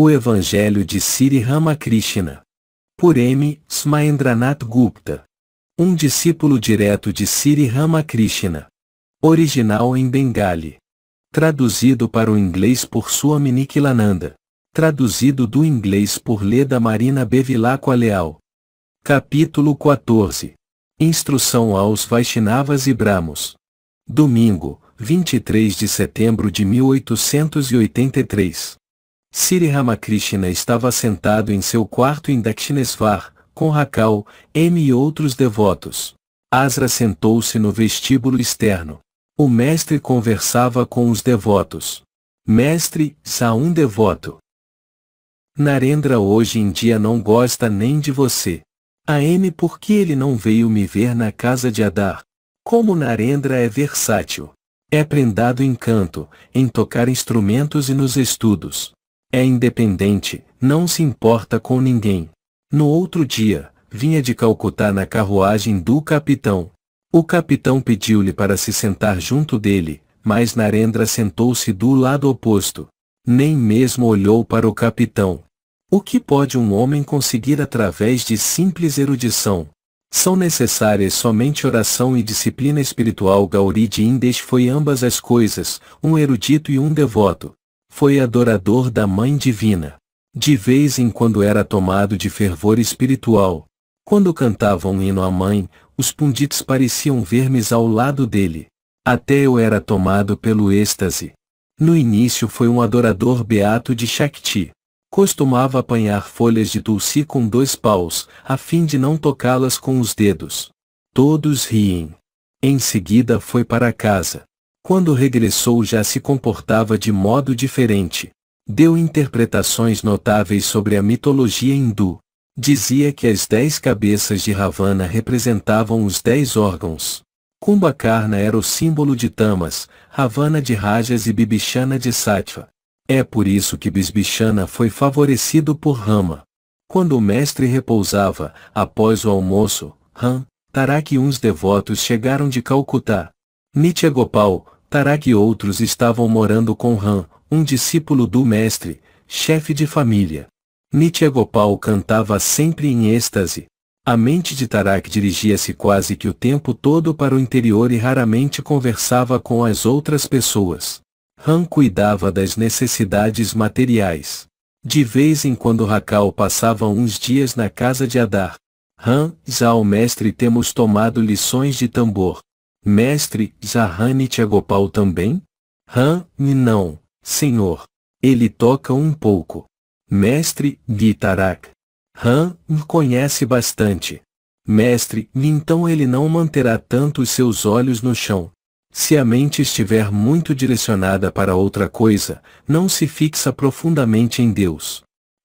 O Evangelho de Sri Ramakrishna. Por M. Smaendranath Gupta. Um discípulo direto de Sri Ramakrishna. Original em Bengali. Traduzido para o inglês por Swami Nikilananda. Traduzido do inglês por Leda Marina Bevilacqua Leal. Capítulo 14. Instrução aos Vaishnavas e Brahmos. Domingo, 23 de setembro de 1883. Sri Ramakrishna estava sentado em seu quarto em Dakshinesvar, com Rakal, M e outros devotos. Asra sentou-se no vestíbulo externo. O mestre conversava com os devotos. Mestre, sa um devoto. Narendra hoje em dia não gosta nem de você. A M por que ele não veio me ver na casa de Adar? Como Narendra é versátil. É prendado em canto, em tocar instrumentos e nos estudos. É independente, não se importa com ninguém. No outro dia, vinha de Calcutá na carruagem do capitão. O capitão pediu-lhe para se sentar junto dele, mas Narendra sentou-se do lado oposto. Nem mesmo olhou para o capitão. O que pode um homem conseguir através de simples erudição? São necessárias somente oração e disciplina espiritual. Gauri de Indes foi ambas as coisas, um erudito e um devoto. Foi adorador da Mãe Divina. De vez em quando era tomado de fervor espiritual. Quando cantava um hino à mãe, os pundits pareciam vermes ao lado dele. Até eu era tomado pelo êxtase. No início foi um adorador beato de Shakti. Costumava apanhar folhas de tulsi com dois paus, a fim de não tocá-las com os dedos. Todos riem. Em seguida foi para casa. Quando regressou já se comportava de modo diferente. Deu interpretações notáveis sobre a mitologia hindu. Dizia que as dez cabeças de Ravana representavam os dez órgãos. Kumbhakarna era o símbolo de Tamas, Ravana de Rajas e Bibishana de Sattva. É por isso que Bisbishana foi favorecido por Rama. Quando o mestre repousava, após o almoço, Ram, Tarak e uns devotos chegaram de Calcutá. Nitya Gopal, Tarak e outros estavam morando com Han, um discípulo do mestre, chefe de família. Nitya Gopal cantava sempre em êxtase. A mente de Tarak dirigia-se quase que o tempo todo para o interior e raramente conversava com as outras pessoas. Han cuidava das necessidades materiais. De vez em quando Rakal passava uns dias na casa de Adar. Han, já o mestre temos tomado lições de tambor. Mestre, Jahani Tiagopal também? Han, não, senhor. Ele toca um pouco. Mestre, Gitarak. Han, conhece bastante. Mestre, então ele não manterá tanto os seus olhos no chão. Se a mente estiver muito direcionada para outra coisa, não se fixa profundamente em Deus.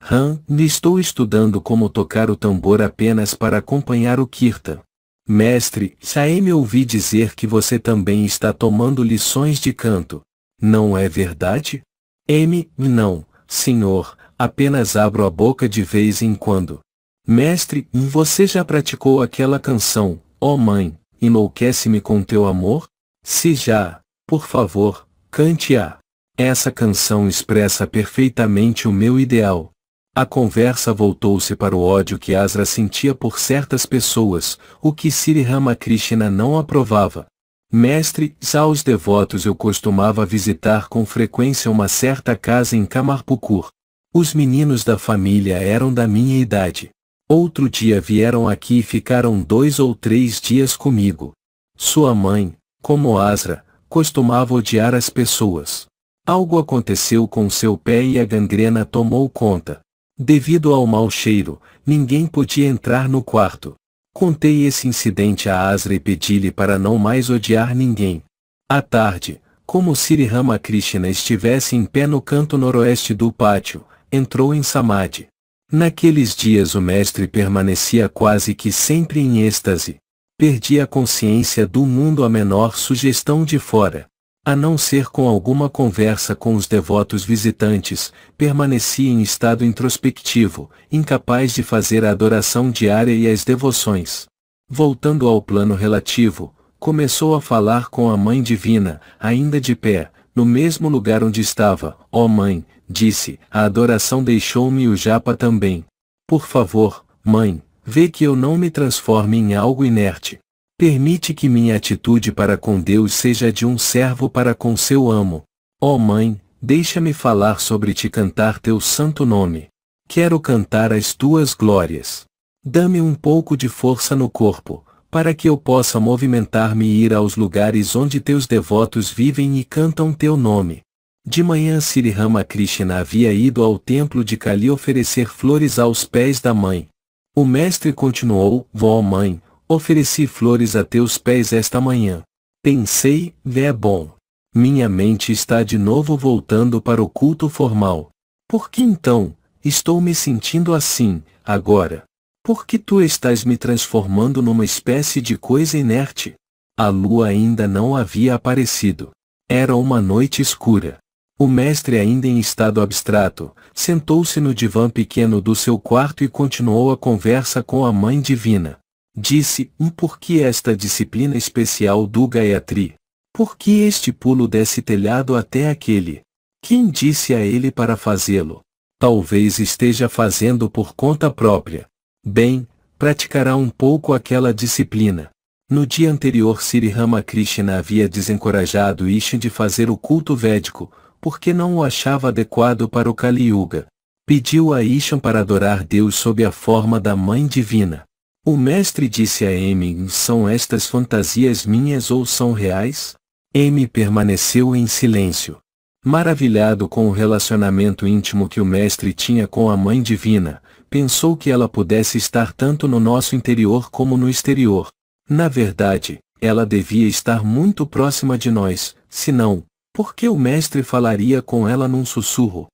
Han, estou estudando como tocar o tambor apenas para acompanhar o Kirtan. Mestre, me ouvi dizer que você também está tomando lições de canto. Não é verdade? M, não, senhor, apenas abro a boca de vez em quando. Mestre, você já praticou aquela canção, ó oh mãe, enlouquece-me com teu amor? Se já, por favor, cante-a. Essa canção expressa perfeitamente o meu ideal, a conversa voltou-se para o ódio que Asra sentia por certas pessoas, o que Sri Ramakrishna não aprovava. Mestre, aos devotos eu costumava visitar com frequência uma certa casa em Kamarpukur. Os meninos da família eram da minha idade. Outro dia vieram aqui e ficaram dois ou três dias comigo. Sua mãe, como Asra, costumava odiar as pessoas. Algo aconteceu com seu pé e a gangrena tomou conta. Devido ao mau cheiro, ninguém podia entrar no quarto. Contei esse incidente a Asra e pedi-lhe para não mais odiar ninguém. À tarde, como Sri Ramakrishna estivesse em pé no canto noroeste do pátio, entrou em Samadhi. Naqueles dias o mestre permanecia quase que sempre em êxtase. Perdia a consciência do mundo a menor sugestão de fora. A não ser com alguma conversa com os devotos visitantes, permanecia em estado introspectivo, incapaz de fazer a adoração diária e as devoções. Voltando ao plano relativo, começou a falar com a Mãe Divina, ainda de pé, no mesmo lugar onde estava, ó oh Mãe, disse, a adoração deixou-me o japa também. Por favor, Mãe, vê que eu não me transforme em algo inerte. Permite que minha atitude para com Deus seja de um servo para com seu amo. Ó oh Mãe, deixa-me falar sobre te cantar teu santo nome. Quero cantar as tuas glórias. Dá-me um pouco de força no corpo, para que eu possa movimentar-me e ir aos lugares onde teus devotos vivem e cantam teu nome. De manhã Sri Ramakrishna havia ido ao templo de Kali oferecer flores aos pés da mãe. O mestre continuou, Vó mãe, ofereci flores a teus pés esta manhã. Pensei, é bom. Minha mente está de novo voltando para o culto formal. Por que então, estou me sentindo assim, agora? Por que tu estás me transformando numa espécie de coisa inerte? A lua ainda não havia aparecido. Era uma noite escura. O mestre ainda em estado abstrato, sentou-se no divã pequeno do seu quarto e continuou a conversa com a mãe divina. Disse, um por que esta disciplina especial do Gayatri? Por que este pulo desse telhado até aquele? Quem disse a ele para fazê-lo? Talvez esteja fazendo por conta própria. Bem, praticará um pouco aquela disciplina. No dia anterior Sri Ramakrishna havia desencorajado Ishin de fazer o culto védico, porque não o achava adequado para o Kali Yuga. Pediu a Ishan para adorar Deus sob a forma da Mãe Divina. O mestre disse a M. São estas fantasias minhas ou são reais? M permaneceu em silêncio. Maravilhado com o relacionamento íntimo que o mestre tinha com a mãe divina, pensou que ela pudesse estar tanto no nosso interior como no exterior. Na verdade, ela devia estar muito próxima de nós, senão, por que o mestre falaria com ela num sussurro?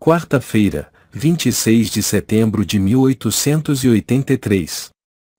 Quarta-feira, 26 de setembro de 1883.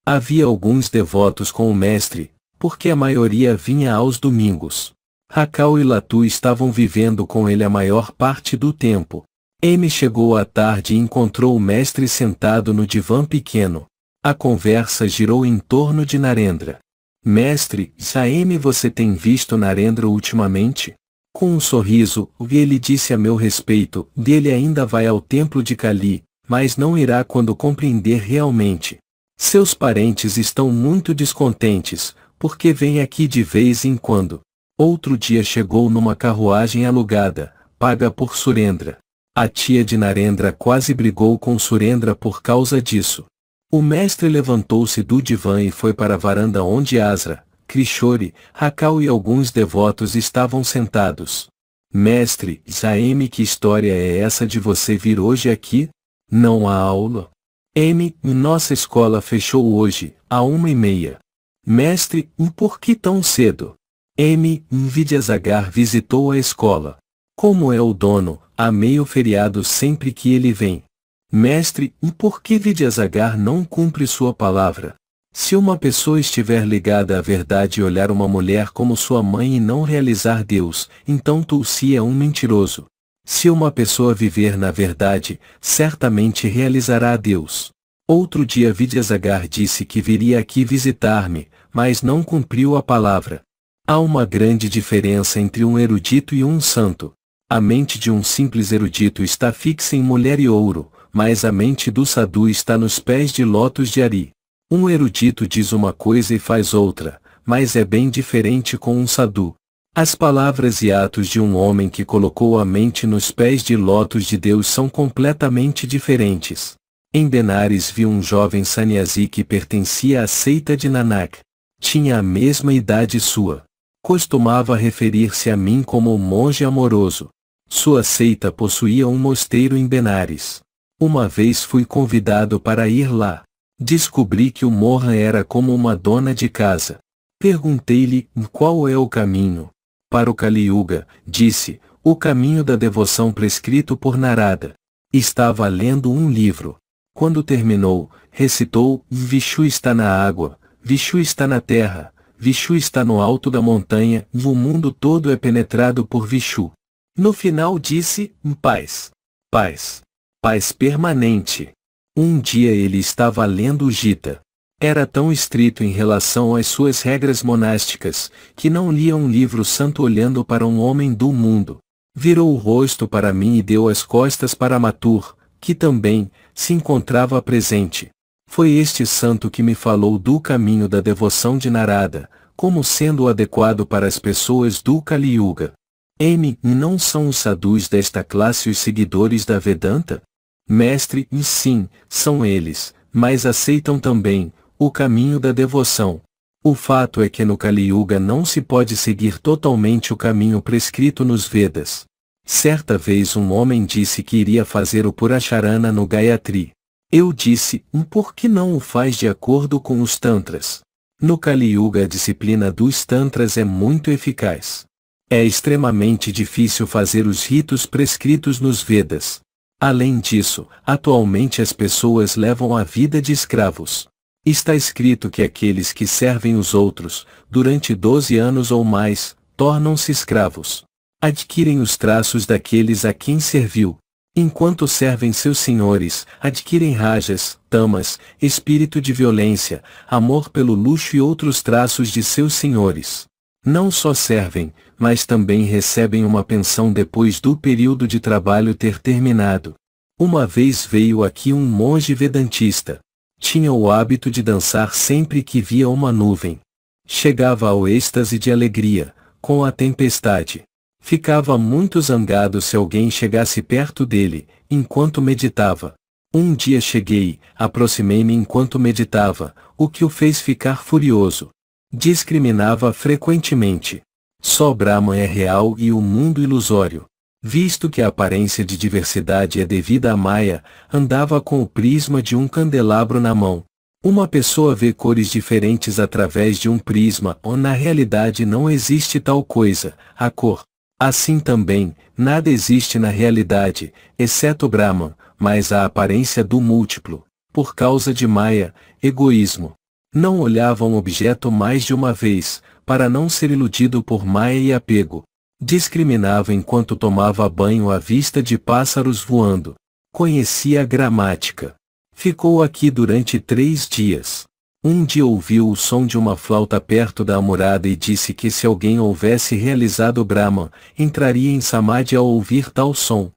Havia alguns devotos com o mestre, porque a maioria vinha aos domingos. Racal e Latu estavam vivendo com ele a maior parte do tempo. M chegou à tarde e encontrou o mestre sentado no divã pequeno. A conversa girou em torno de Narendra. Mestre, Saem você tem visto Narendra ultimamente? Com um sorriso, ele disse a meu respeito, dele ainda vai ao templo de Kali, mas não irá quando compreender realmente. Seus parentes estão muito descontentes, porque vem aqui de vez em quando. Outro dia chegou numa carruagem alugada, paga por Surendra. A tia de Narendra quase brigou com Surendra por causa disso. O mestre levantou-se do divã e foi para a varanda onde Asra, Krishori, Hakal e alguns devotos estavam sentados. Mestre, Zaeme que história é essa de você vir hoje aqui? Não há aula? M, nossa escola fechou hoje, a uma e meia. Mestre, por que tão cedo? M, Vidyazagar visitou a escola. Como é o dono, há meio feriado sempre que ele vem. Mestre, por que Vidyazagar não cumpre sua palavra? Se uma pessoa estiver ligada à verdade e olhar uma mulher como sua mãe e não realizar Deus, então Tulsi é um mentiroso. Se uma pessoa viver na verdade, certamente realizará a Deus. Outro dia Vidyasagar disse que viria aqui visitar-me, mas não cumpriu a palavra. Há uma grande diferença entre um erudito e um santo. A mente de um simples erudito está fixa em mulher e ouro, mas a mente do sadhu está nos pés de lótus de Ari. Um erudito diz uma coisa e faz outra, mas é bem diferente com um sadhu. As palavras e atos de um homem que colocou a mente nos pés de lótus de Deus são completamente diferentes. Em Benares vi um jovem sannyasi que pertencia à seita de Nanak. Tinha a mesma idade sua. Costumava referir-se a mim como o monge amoroso. Sua seita possuía um mosteiro em Benares. Uma vez fui convidado para ir lá. Descobri que o Morra era como uma dona de casa. Perguntei-lhe qual é o caminho. Para o Kaliuga, disse, o caminho da devoção prescrito por Narada. Estava lendo um livro. Quando terminou, recitou, Vishu está na água, Vishu está na terra, Vishu está no alto da montanha, o mundo todo é penetrado por Vishu. No final disse, paz. Paz. Paz permanente. Um dia ele estava lendo o Gita. Era tão estrito em relação às suas regras monásticas, que não lia um livro santo olhando para um homem do mundo. Virou o rosto para mim e deu as costas para Matur, que também, se encontrava presente. Foi este santo que me falou do caminho da devoção de Narada, como sendo adequado para as pessoas do Kali Yuga. M. Não são os sadhus desta classe os seguidores da Vedanta? Mestre, e sim, são eles, mas aceitam também, o caminho da devoção. O fato é que no Kali Yuga não se pode seguir totalmente o caminho prescrito nos Vedas. Certa vez um homem disse que iria fazer o puracharana no Gayatri. Eu disse, um por que não o faz de acordo com os tantras? No Kali Yuga a disciplina dos tantras é muito eficaz. É extremamente difícil fazer os ritos prescritos nos Vedas. Além disso, atualmente as pessoas levam a vida de escravos. Está escrito que aqueles que servem os outros, durante 12 anos ou mais, tornam-se escravos adquirem os traços daqueles a quem serviu. Enquanto servem seus senhores, adquirem rajas, tamas, espírito de violência, amor pelo luxo e outros traços de seus senhores. Não só servem, mas também recebem uma pensão depois do período de trabalho ter terminado. Uma vez veio aqui um monge vedantista. Tinha o hábito de dançar sempre que via uma nuvem. Chegava ao êxtase de alegria, com a tempestade. Ficava muito zangado se alguém chegasse perto dele, enquanto meditava. Um dia cheguei, aproximei-me enquanto meditava, o que o fez ficar furioso. Discriminava frequentemente. Só brahma é real e o mundo ilusório. Visto que a aparência de diversidade é devida à Maia, andava com o prisma de um candelabro na mão. Uma pessoa vê cores diferentes através de um prisma, ou na realidade não existe tal coisa, a cor. Assim também, nada existe na realidade, exceto Brahman, mas a aparência do múltiplo, por causa de Maya, egoísmo. Não olhava um objeto mais de uma vez, para não ser iludido por Maya e apego. Discriminava enquanto tomava banho à vista de pássaros voando. Conhecia a gramática. Ficou aqui durante três dias. Um dia ouviu o som de uma flauta perto da amurada e disse que se alguém houvesse realizado Brahma, entraria em Samadhi ao ouvir tal som.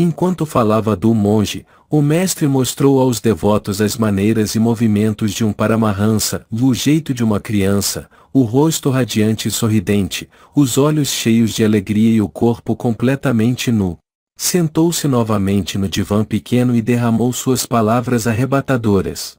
Enquanto falava do monge, o mestre mostrou aos devotos as maneiras e movimentos de um paramahansa, o jeito de uma criança, o rosto radiante e sorridente, os olhos cheios de alegria e o corpo completamente nu. Sentou-se novamente no divã pequeno e derramou suas palavras arrebatadoras.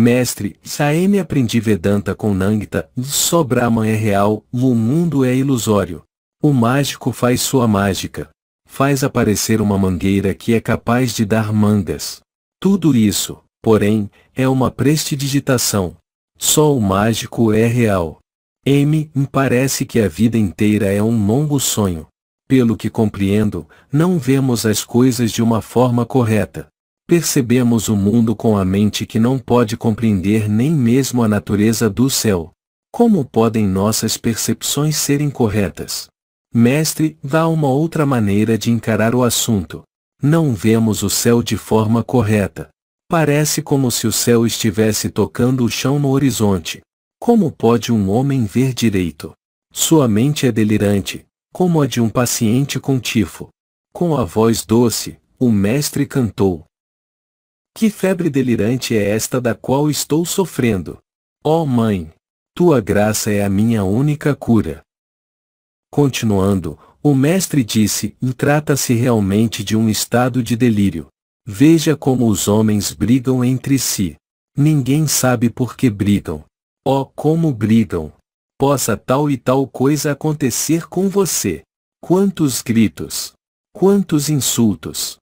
Mestre, Saemi aprendi Vedanta com Nangita, só Brahman é real, o mundo é ilusório. O mágico faz sua mágica. Faz aparecer uma mangueira que é capaz de dar mangas. Tudo isso, porém, é uma prestidigitação. Só o mágico é real. M, parece que a vida inteira é um longo sonho. Pelo que compreendo, não vemos as coisas de uma forma correta percebemos o mundo com a mente que não pode compreender nem mesmo a natureza do céu. Como podem nossas percepções serem corretas? Mestre, dá uma outra maneira de encarar o assunto. Não vemos o céu de forma correta. Parece como se o céu estivesse tocando o chão no horizonte. Como pode um homem ver direito? Sua mente é delirante, como a de um paciente com tifo. Com a voz doce, o mestre cantou. Que febre delirante é esta da qual estou sofrendo? Ó oh Mãe! Tua graça é a minha única cura. Continuando, o mestre disse, trata-se realmente de um estado de delírio. Veja como os homens brigam entre si. Ninguém sabe por que brigam. Oh, como brigam! Possa tal e tal coisa acontecer com você. Quantos gritos! Quantos insultos!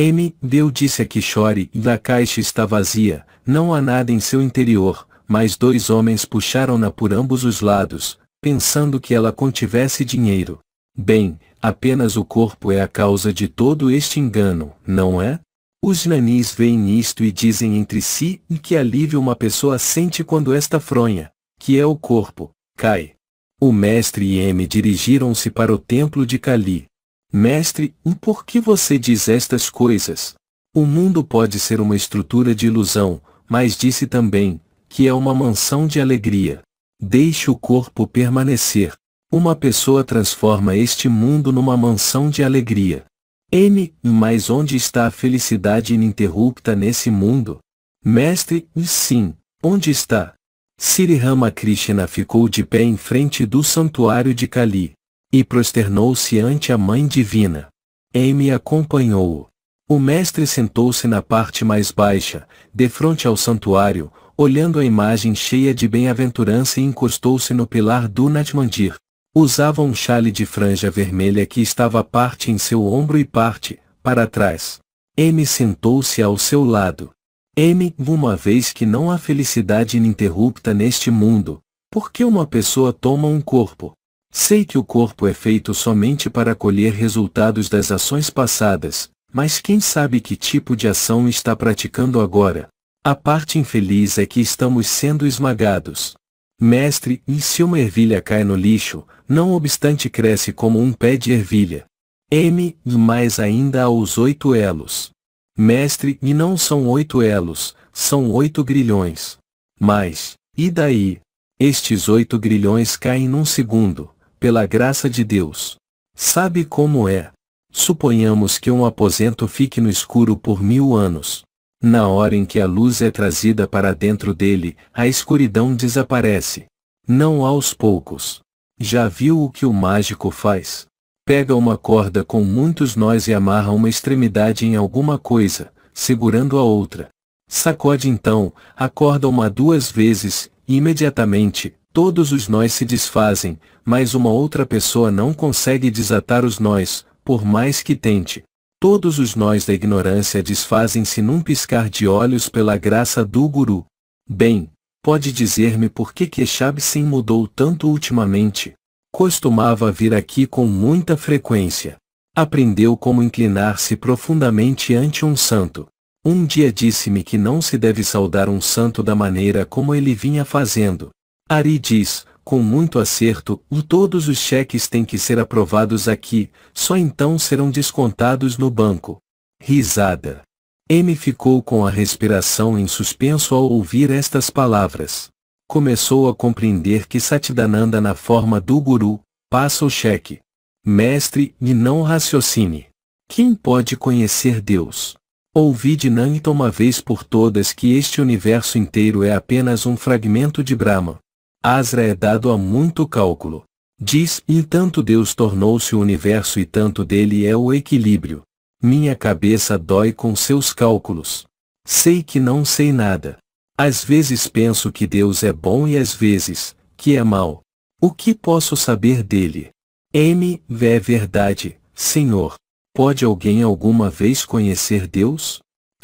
M. Deu disse a chore. da caixa está vazia, não há nada em seu interior, mas dois homens puxaram-na por ambos os lados, pensando que ela contivesse dinheiro. Bem, apenas o corpo é a causa de todo este engano, não é? Os nanis veem isto e dizem entre si que alívio uma pessoa sente quando esta fronha, que é o corpo, cai. O mestre e M dirigiram-se para o templo de Kali. Mestre, e por que você diz estas coisas? O mundo pode ser uma estrutura de ilusão, mas disse também, que é uma mansão de alegria. Deixe o corpo permanecer. Uma pessoa transforma este mundo numa mansão de alegria. N, mas onde está a felicidade ininterrupta nesse mundo? Mestre, sim, onde está? Sri Ramakrishna ficou de pé em frente do santuário de Kali. E prosternou-se ante a Mãe Divina. Amy acompanhou-o. O mestre sentou-se na parte mais baixa, de frente ao santuário, olhando a imagem cheia de bem-aventurança e encostou-se no pilar do Natmandir. Usava um chale de franja vermelha que estava parte em seu ombro e parte, para trás. M sentou-se ao seu lado. M, uma vez que não há felicidade ininterrupta neste mundo, por que uma pessoa toma um corpo? Sei que o corpo é feito somente para colher resultados das ações passadas, mas quem sabe que tipo de ação está praticando agora? A parte infeliz é que estamos sendo esmagados. Mestre, e se uma ervilha cai no lixo, não obstante cresce como um pé de ervilha. M, e mais ainda há os oito elos. Mestre, e não são oito elos, são oito grilhões. Mas, e daí? Estes oito grilhões caem num segundo pela graça de Deus. Sabe como é? Suponhamos que um aposento fique no escuro por mil anos. Na hora em que a luz é trazida para dentro dele, a escuridão desaparece. Não aos poucos. Já viu o que o mágico faz? Pega uma corda com muitos nós e amarra uma extremidade em alguma coisa, segurando a outra. Sacode então, a corda uma duas vezes, e imediatamente, Todos os nós se desfazem, mas uma outra pessoa não consegue desatar os nós, por mais que tente. Todos os nós da ignorância desfazem-se num piscar de olhos pela graça do Guru. Bem, pode dizer-me por que Keshab Sim mudou tanto ultimamente? Costumava vir aqui com muita frequência. Aprendeu como inclinar-se profundamente ante um santo. Um dia disse-me que não se deve saudar um santo da maneira como ele vinha fazendo. Ari diz, com muito acerto, todos os cheques têm que ser aprovados aqui, só então serão descontados no banco. Risada. M ficou com a respiração em suspenso ao ouvir estas palavras. Começou a compreender que Satidananda na forma do guru, passa o cheque. Mestre, me não raciocine. Quem pode conhecer Deus? Ouvi de Nanta uma vez por todas que este universo inteiro é apenas um fragmento de Brahma. Asra é dado a muito cálculo. Diz, e tanto Deus tornou-se o universo e tanto dele é o equilíbrio. Minha cabeça dói com seus cálculos. Sei que não sei nada. Às vezes penso que Deus é bom e às vezes, que é mau. O que posso saber dele? M. É verdade, Senhor. Pode alguém alguma vez conhecer Deus?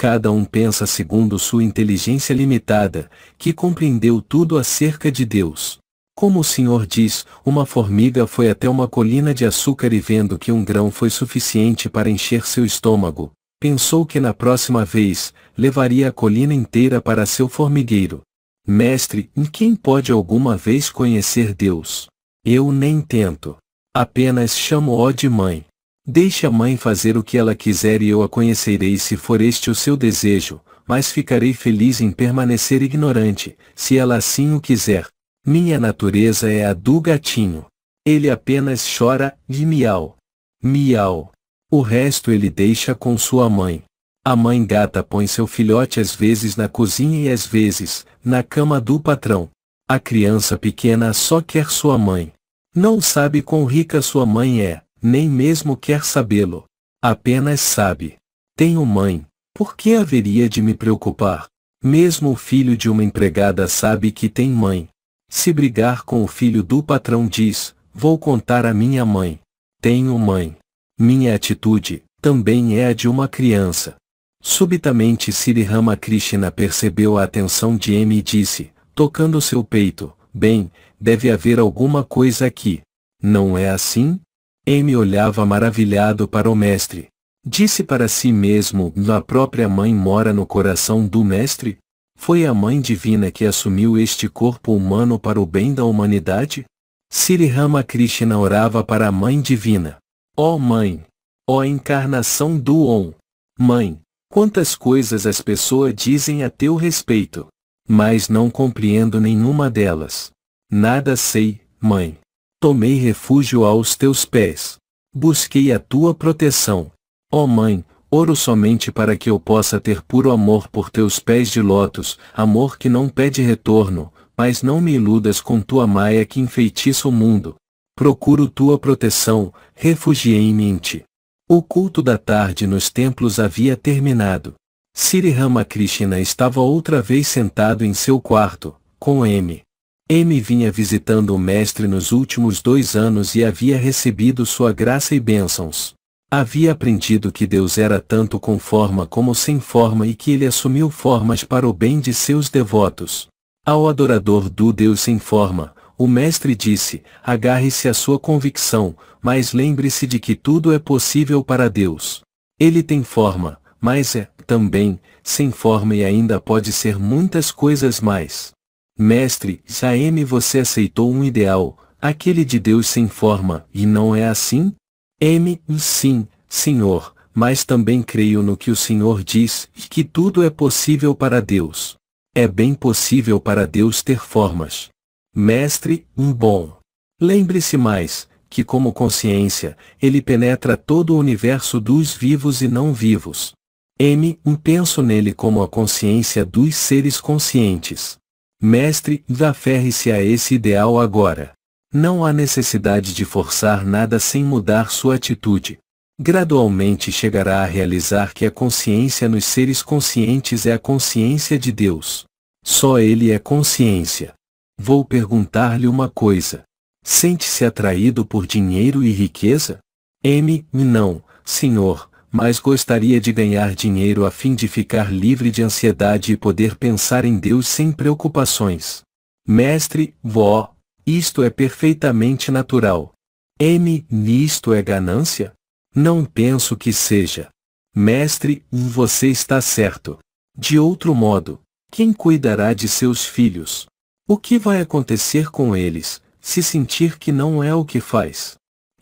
cada um pensa segundo sua inteligência limitada, que compreendeu tudo acerca de Deus. Como o Senhor diz, uma formiga foi até uma colina de açúcar e vendo que um grão foi suficiente para encher seu estômago, pensou que na próxima vez, levaria a colina inteira para seu formigueiro. Mestre, em quem pode alguma vez conhecer Deus? Eu nem tento. Apenas chamo-o de mãe. Deixe a mãe fazer o que ela quiser e eu a conhecerei se for este o seu desejo, mas ficarei feliz em permanecer ignorante, se ela assim o quiser. Minha natureza é a do gatinho. Ele apenas chora, de miau. Miau. O resto ele deixa com sua mãe. A mãe gata põe seu filhote às vezes na cozinha e às vezes, na cama do patrão. A criança pequena só quer sua mãe. Não sabe quão rica sua mãe é nem mesmo quer sabê-lo. Apenas sabe. Tenho mãe, por que haveria de me preocupar? Mesmo o filho de uma empregada sabe que tem mãe. Se brigar com o filho do patrão diz, vou contar a minha mãe. Tenho mãe. Minha atitude, também é a de uma criança. Subitamente Sri Ramakrishna percebeu a atenção de M e disse, tocando seu peito, bem, deve haver alguma coisa aqui. Não é assim? M olhava maravilhado para o mestre. Disse para si mesmo, a própria mãe mora no coração do mestre? Foi a mãe divina que assumiu este corpo humano para o bem da humanidade? Sri Ramakrishna orava para a mãe divina. Ó oh mãe! Ó oh encarnação do On! Mãe! Quantas coisas as pessoas dizem a teu respeito! Mas não compreendo nenhuma delas. Nada sei, mãe. Tomei refúgio aos teus pés. Busquei a tua proteção. Ó oh Mãe, oro somente para que eu possa ter puro amor por teus pés de lótus, amor que não pede retorno, mas não me iludas com tua maia que enfeitiça o mundo. Procuro tua proteção, refugiei-me em ti. O culto da tarde nos templos havia terminado. Sri Ramakrishna estava outra vez sentado em seu quarto, com M. M vinha visitando o mestre nos últimos dois anos e havia recebido sua graça e bênçãos. Havia aprendido que Deus era tanto com forma como sem forma e que ele assumiu formas para o bem de seus devotos. Ao adorador do Deus sem forma, o mestre disse, agarre-se à sua convicção, mas lembre-se de que tudo é possível para Deus. Ele tem forma, mas é, também, sem forma e ainda pode ser muitas coisas mais. Mestre, Saeme você aceitou um ideal, aquele de Deus sem forma, e não é assim? M. Sim, Senhor, mas também creio no que o Senhor diz, e que tudo é possível para Deus. É bem possível para Deus ter formas. Mestre, um bom. Lembre-se mais, que como consciência, ele penetra todo o universo dos vivos e não vivos. M. Um penso nele como a consciência dos seres conscientes. Mestre, ferre se a esse ideal agora. Não há necessidade de forçar nada sem mudar sua atitude. Gradualmente chegará a realizar que a consciência nos seres conscientes é a consciência de Deus. Só Ele é consciência. Vou perguntar-lhe uma coisa. Sente-se atraído por dinheiro e riqueza? M. Não, senhor, mas gostaria de ganhar dinheiro a fim de ficar livre de ansiedade e poder pensar em Deus sem preocupações. Mestre, vó, isto é perfeitamente natural. M, nisto é ganância? Não penso que seja. Mestre, você está certo. De outro modo, quem cuidará de seus filhos? O que vai acontecer com eles, se sentir que não é o que faz?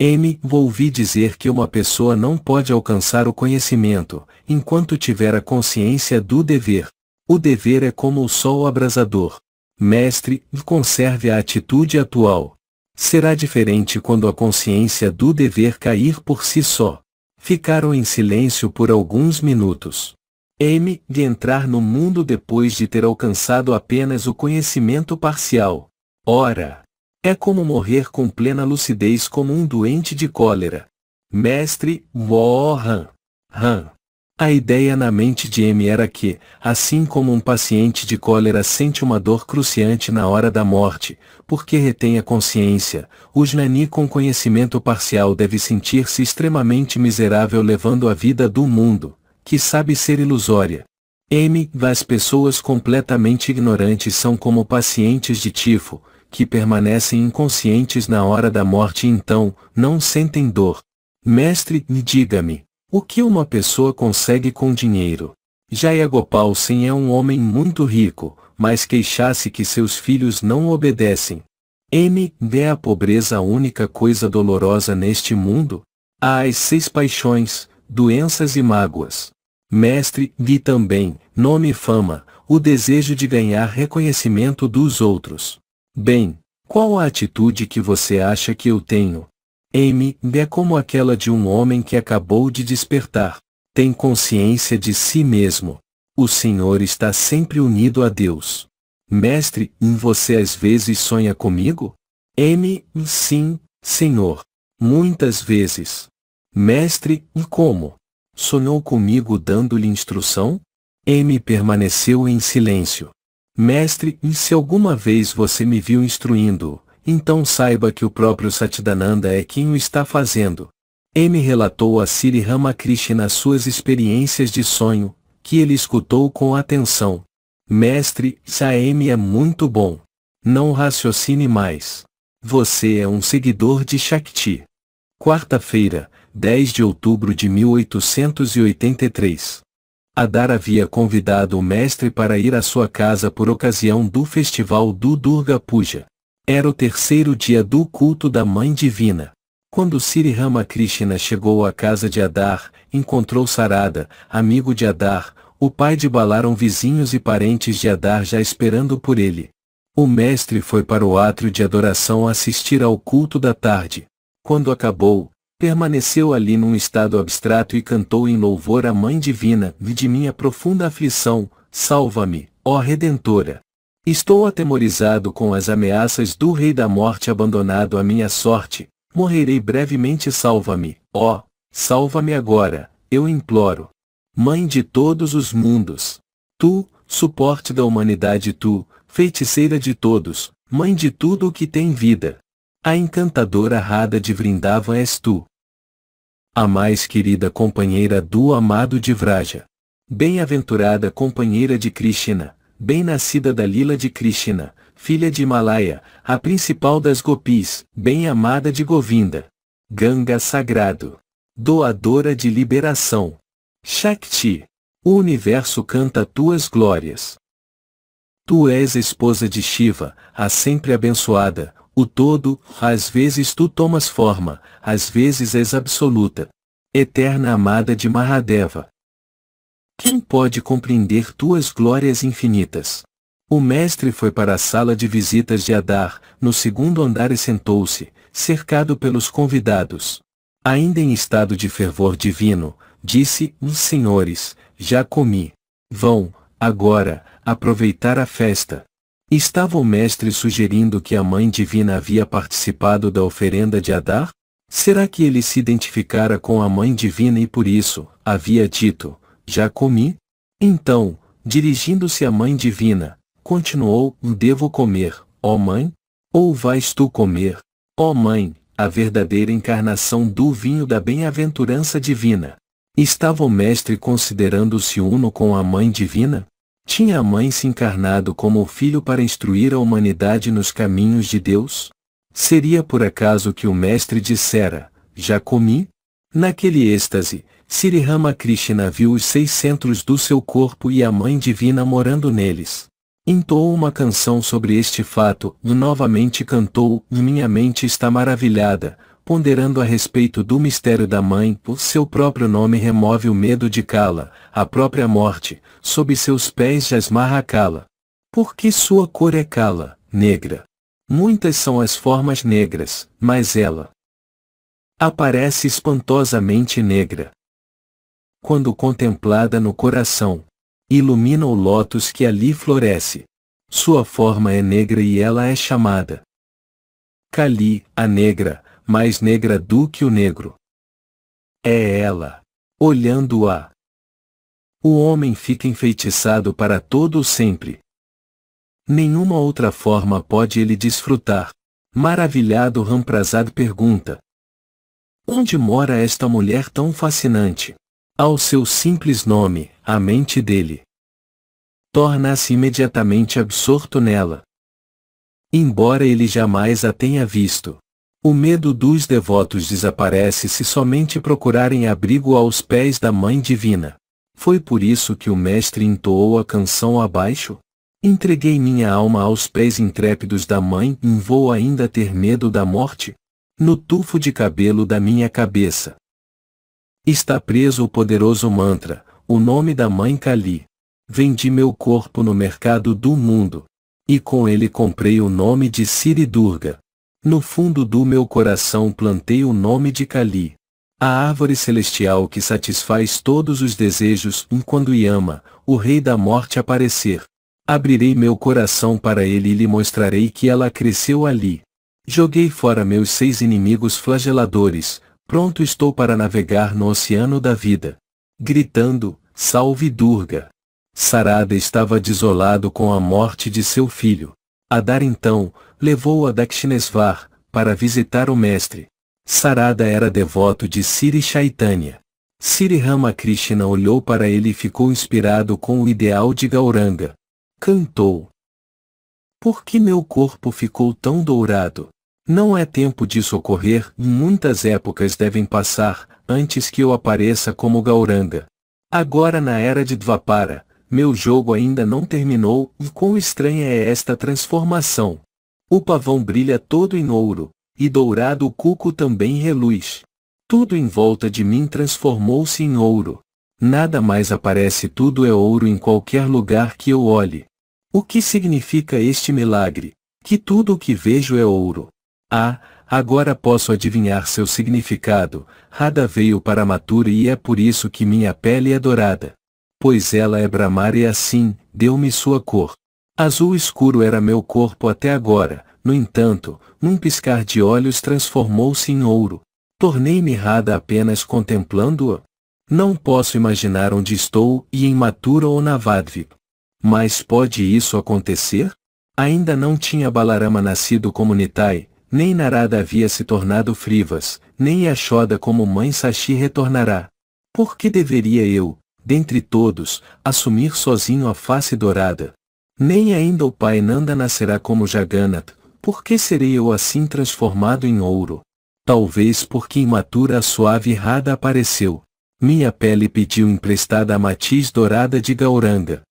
M. Ouvi dizer que uma pessoa não pode alcançar o conhecimento, enquanto tiver a consciência do dever. O dever é como o sol abrasador. Mestre, conserve a atitude atual. Será diferente quando a consciência do dever cair por si só. Ficaram em silêncio por alguns minutos. M. De entrar no mundo depois de ter alcançado apenas o conhecimento parcial. Ora! É como morrer com plena lucidez como um doente de cólera. Mestre, morra! Han. A ideia na mente de M era que, assim como um paciente de cólera sente uma dor cruciante na hora da morte, porque retém a consciência, o Jnani com conhecimento parcial deve sentir-se extremamente miserável levando a vida do mundo, que sabe ser ilusória. M. As pessoas completamente ignorantes são como pacientes de tifo, que permanecem inconscientes na hora da morte e então, não sentem dor. Mestre, diga-me, o que uma pessoa consegue com dinheiro? Jayagopal sim é um homem muito rico, mas queixasse que seus filhos não obedecem. M. É a pobreza a única coisa dolorosa neste mundo? Há as seis paixões, doenças e mágoas. Mestre, vi também, nome e fama, o desejo de ganhar reconhecimento dos outros. Bem, qual a atitude que você acha que eu tenho? M é como aquela de um homem que acabou de despertar. Tem consciência de si mesmo. O Senhor está sempre unido a Deus. Mestre, você às vezes sonha comigo? M, sim, Senhor. Muitas vezes. Mestre, como? Sonhou comigo dando-lhe instrução? M permaneceu em silêncio. Mestre, e se alguma vez você me viu instruindo, então saiba que o próprio Satidananda é quem o está fazendo. M relatou a Sri Ramakrishna suas experiências de sonho, que ele escutou com atenção. Mestre, Saem é muito bom. Não raciocine mais. Você é um seguidor de Shakti. Quarta-feira, 10 de outubro de 1883. Adar havia convidado o mestre para ir à sua casa por ocasião do festival do Durga Puja. Era o terceiro dia do culto da Mãe Divina. Quando Sri Ramakrishna chegou à casa de Adar, encontrou Sarada, amigo de Adar, o pai de Balaram vizinhos e parentes de Adar já esperando por ele. O mestre foi para o átrio de adoração assistir ao culto da tarde. Quando acabou, Permaneceu ali num estado abstrato e cantou em louvor à Mãe Divina, de minha profunda aflição, salva-me, ó Redentora. Estou atemorizado com as ameaças do Rei da Morte abandonado à minha sorte, morrerei brevemente salva-me, ó, salva-me agora, eu imploro. Mãe de todos os mundos. Tu, suporte da humanidade tu, feiticeira de todos, mãe de tudo o que tem vida. A encantadora Rada de Vrindavan és tu. A mais querida companheira do amado de Vraja. Bem-aventurada companheira de Krishna, bem-nascida da lila de Krishna, filha de Himalaya, a principal das gopis, bem-amada de Govinda. Ganga sagrado. Doadora de liberação. Shakti. O universo canta tuas glórias. Tu és a esposa de Shiva, a sempre abençoada, o todo, às vezes tu tomas forma, às vezes és absoluta. Eterna amada de Mahadeva. Quem pode compreender tuas glórias infinitas? O mestre foi para a sala de visitas de Adar, no segundo andar e sentou-se, cercado pelos convidados. Ainda em estado de fervor divino, disse, hum, senhores, já comi. Vão, agora, aproveitar a festa. Estava o mestre sugerindo que a mãe divina havia participado da oferenda de Adar? Será que ele se identificara com a mãe divina e por isso, havia dito, já comi? Então, dirigindo-se à mãe divina, continuou, devo comer, ó mãe? Ou vais tu comer, ó mãe, a verdadeira encarnação do vinho da bem-aventurança divina? Estava o mestre considerando-se uno com a mãe divina? Tinha a mãe se encarnado como o filho para instruir a humanidade nos caminhos de Deus? Seria por acaso que o mestre dissera, já comi? Naquele êxtase, Sri Ramakrishna viu os seis centros do seu corpo e a mãe divina morando neles. Entoou uma canção sobre este fato e novamente cantou Minha mente está maravilhada, ponderando a respeito do mistério da mãe, o seu próprio nome remove o medo de Kala, a própria morte, sob seus pés já esmarra Por Porque sua cor é Kala, negra. Muitas são as formas negras, mas ela aparece espantosamente negra. Quando contemplada no coração, ilumina o lótus que ali floresce. Sua forma é negra e ela é chamada Kali, a negra, mais negra do que o negro. É ela. Olhando-a. O homem fica enfeitiçado para todo o sempre. Nenhuma outra forma pode ele desfrutar. Maravilhado Ramprazad pergunta. Onde mora esta mulher tão fascinante? Ao seu simples nome, a mente dele torna-se imediatamente absorto nela. Embora ele jamais a tenha visto. O medo dos devotos desaparece se somente procurarem abrigo aos pés da Mãe Divina. Foi por isso que o Mestre entoou a canção abaixo? Entreguei minha alma aos pés intrépidos da Mãe e vou ainda ter medo da morte? No tufo de cabelo da minha cabeça. Está preso o poderoso mantra, o nome da Mãe Kali. Vendi meu corpo no mercado do mundo. E com ele comprei o nome de Siri Durga. No fundo do meu coração plantei o nome de Kali. A árvore celestial que satisfaz todos os desejos um quando Yama, o rei da morte aparecer. Abrirei meu coração para ele e lhe mostrarei que ela cresceu ali. Joguei fora meus seis inimigos flageladores, pronto estou para navegar no oceano da vida. Gritando, salve Durga! Sarada estava desolado com a morte de seu filho. A dar então, levou a Dakshinesvar, para visitar o mestre. Sarada era devoto de Siri Chaitanya. Siri Ramakrishna olhou para ele e ficou inspirado com o ideal de Gauranga. Cantou. Por que meu corpo ficou tão dourado? Não é tempo disso ocorrer, muitas épocas devem passar, antes que eu apareça como Gauranga. Agora na era de Dvapara, meu jogo ainda não terminou, e quão estranha é esta transformação. O pavão brilha todo em ouro, e dourado o cuco também reluz. Tudo em volta de mim transformou-se em ouro. Nada mais aparece tudo é ouro em qualquer lugar que eu olhe. O que significa este milagre? Que tudo o que vejo é ouro. Ah, agora posso adivinhar seu significado. Rada veio para Matura e é por isso que minha pele é dourada. Pois ela é Brahmar e assim, deu-me sua cor. Azul escuro era meu corpo até agora, no entanto, num piscar de olhos transformou-se em ouro. Tornei-me rada apenas contemplando-a. Não posso imaginar onde estou e em Matura ou Navadvip. Mas pode isso acontecer? Ainda não tinha Balarama nascido como Nitai, nem Narada havia se tornado Frivas, nem Yashoda como mãe Sashi retornará. Por que deveria eu, dentre todos, assumir sozinho a face dourada? Nem ainda o pai Nanda nascerá como Jagannath, porque serei eu assim transformado em ouro? Talvez porque imatura a suave rada apareceu. Minha pele pediu emprestada a matiz dourada de Gauranga.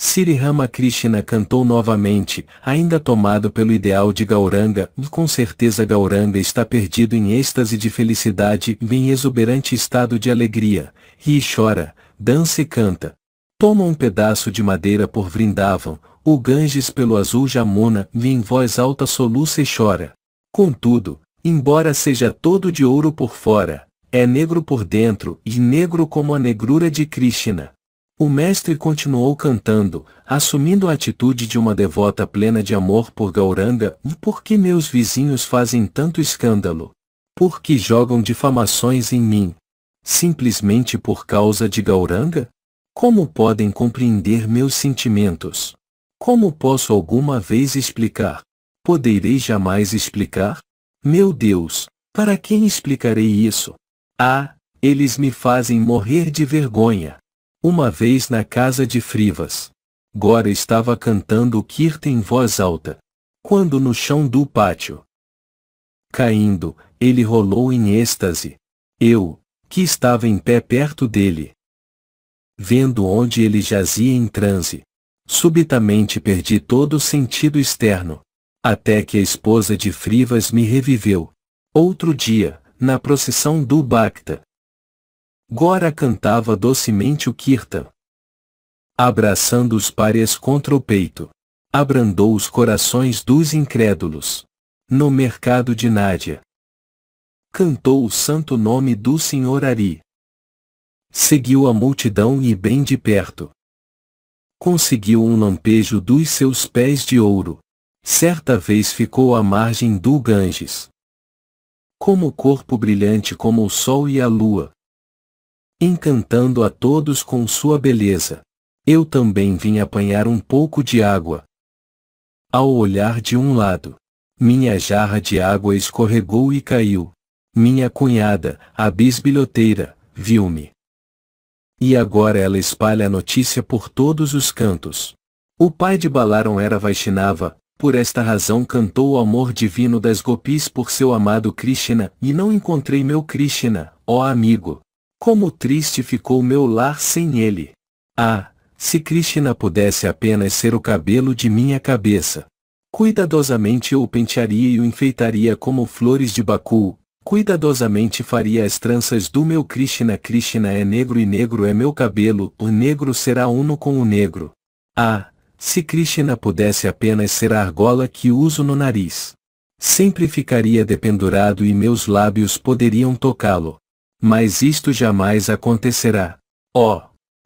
Sri Ramakrishna cantou novamente, ainda tomado pelo ideal de Gauranga, e com certeza Gauranga está perdido em êxtase de felicidade, em exuberante estado de alegria, ri e chora, dança e canta. Toma um pedaço de madeira por Vrindavan, o Ganges pelo azul Jamuna lhe em voz alta soluça e chora. Contudo, embora seja todo de ouro por fora, é negro por dentro e negro como a negrura de Krishna. O mestre continuou cantando, assumindo a atitude de uma devota plena de amor por Gauranga, e por que meus vizinhos fazem tanto escândalo? Por que jogam difamações em mim? Simplesmente por causa de Gauranga? Como podem compreender meus sentimentos? Como posso alguma vez explicar? Poderei jamais explicar? Meu Deus, para quem explicarei isso? Ah, eles me fazem morrer de vergonha. Uma vez na casa de Frivas. Gora estava cantando Kirta em voz alta. Quando no chão do pátio. Caindo, ele rolou em êxtase. Eu, que estava em pé perto dele. Vendo onde ele jazia em transe, Subitamente perdi todo o sentido externo. Até que a esposa de Frivas me reviveu. Outro dia, na procissão do Bhakta. Gora cantava docemente o Kirtan. Abraçando os párias contra o peito. Abrandou os corações dos incrédulos. No mercado de Nádia. Cantou o santo nome do Senhor Ari. Seguiu a multidão e bem de perto conseguiu um lampejo dos seus pés de ouro. Certa vez ficou à margem do Ganges. Como o corpo brilhante como o sol e a lua. Encantando a todos com sua beleza. Eu também vim apanhar um pouco de água. Ao olhar de um lado, minha jarra de água escorregou e caiu. Minha cunhada, a bisbilhoteira, viu-me. E agora ela espalha a notícia por todos os cantos. O pai de Balaram era Vaishnava, por esta razão cantou o amor divino das gopis por seu amado Krishna, e não encontrei meu Krishna, ó amigo. Como triste ficou meu lar sem ele. Ah, se Krishna pudesse apenas ser o cabelo de minha cabeça. Cuidadosamente eu o pentearia e o enfeitaria como flores de Baku, Cuidadosamente faria as tranças do meu Krishna Krishna é negro e negro é meu cabelo, o negro será uno com o negro. Ah, se Krishna pudesse apenas ser a argola que uso no nariz. Sempre ficaria dependurado e meus lábios poderiam tocá-lo. Mas isto jamais acontecerá. Oh!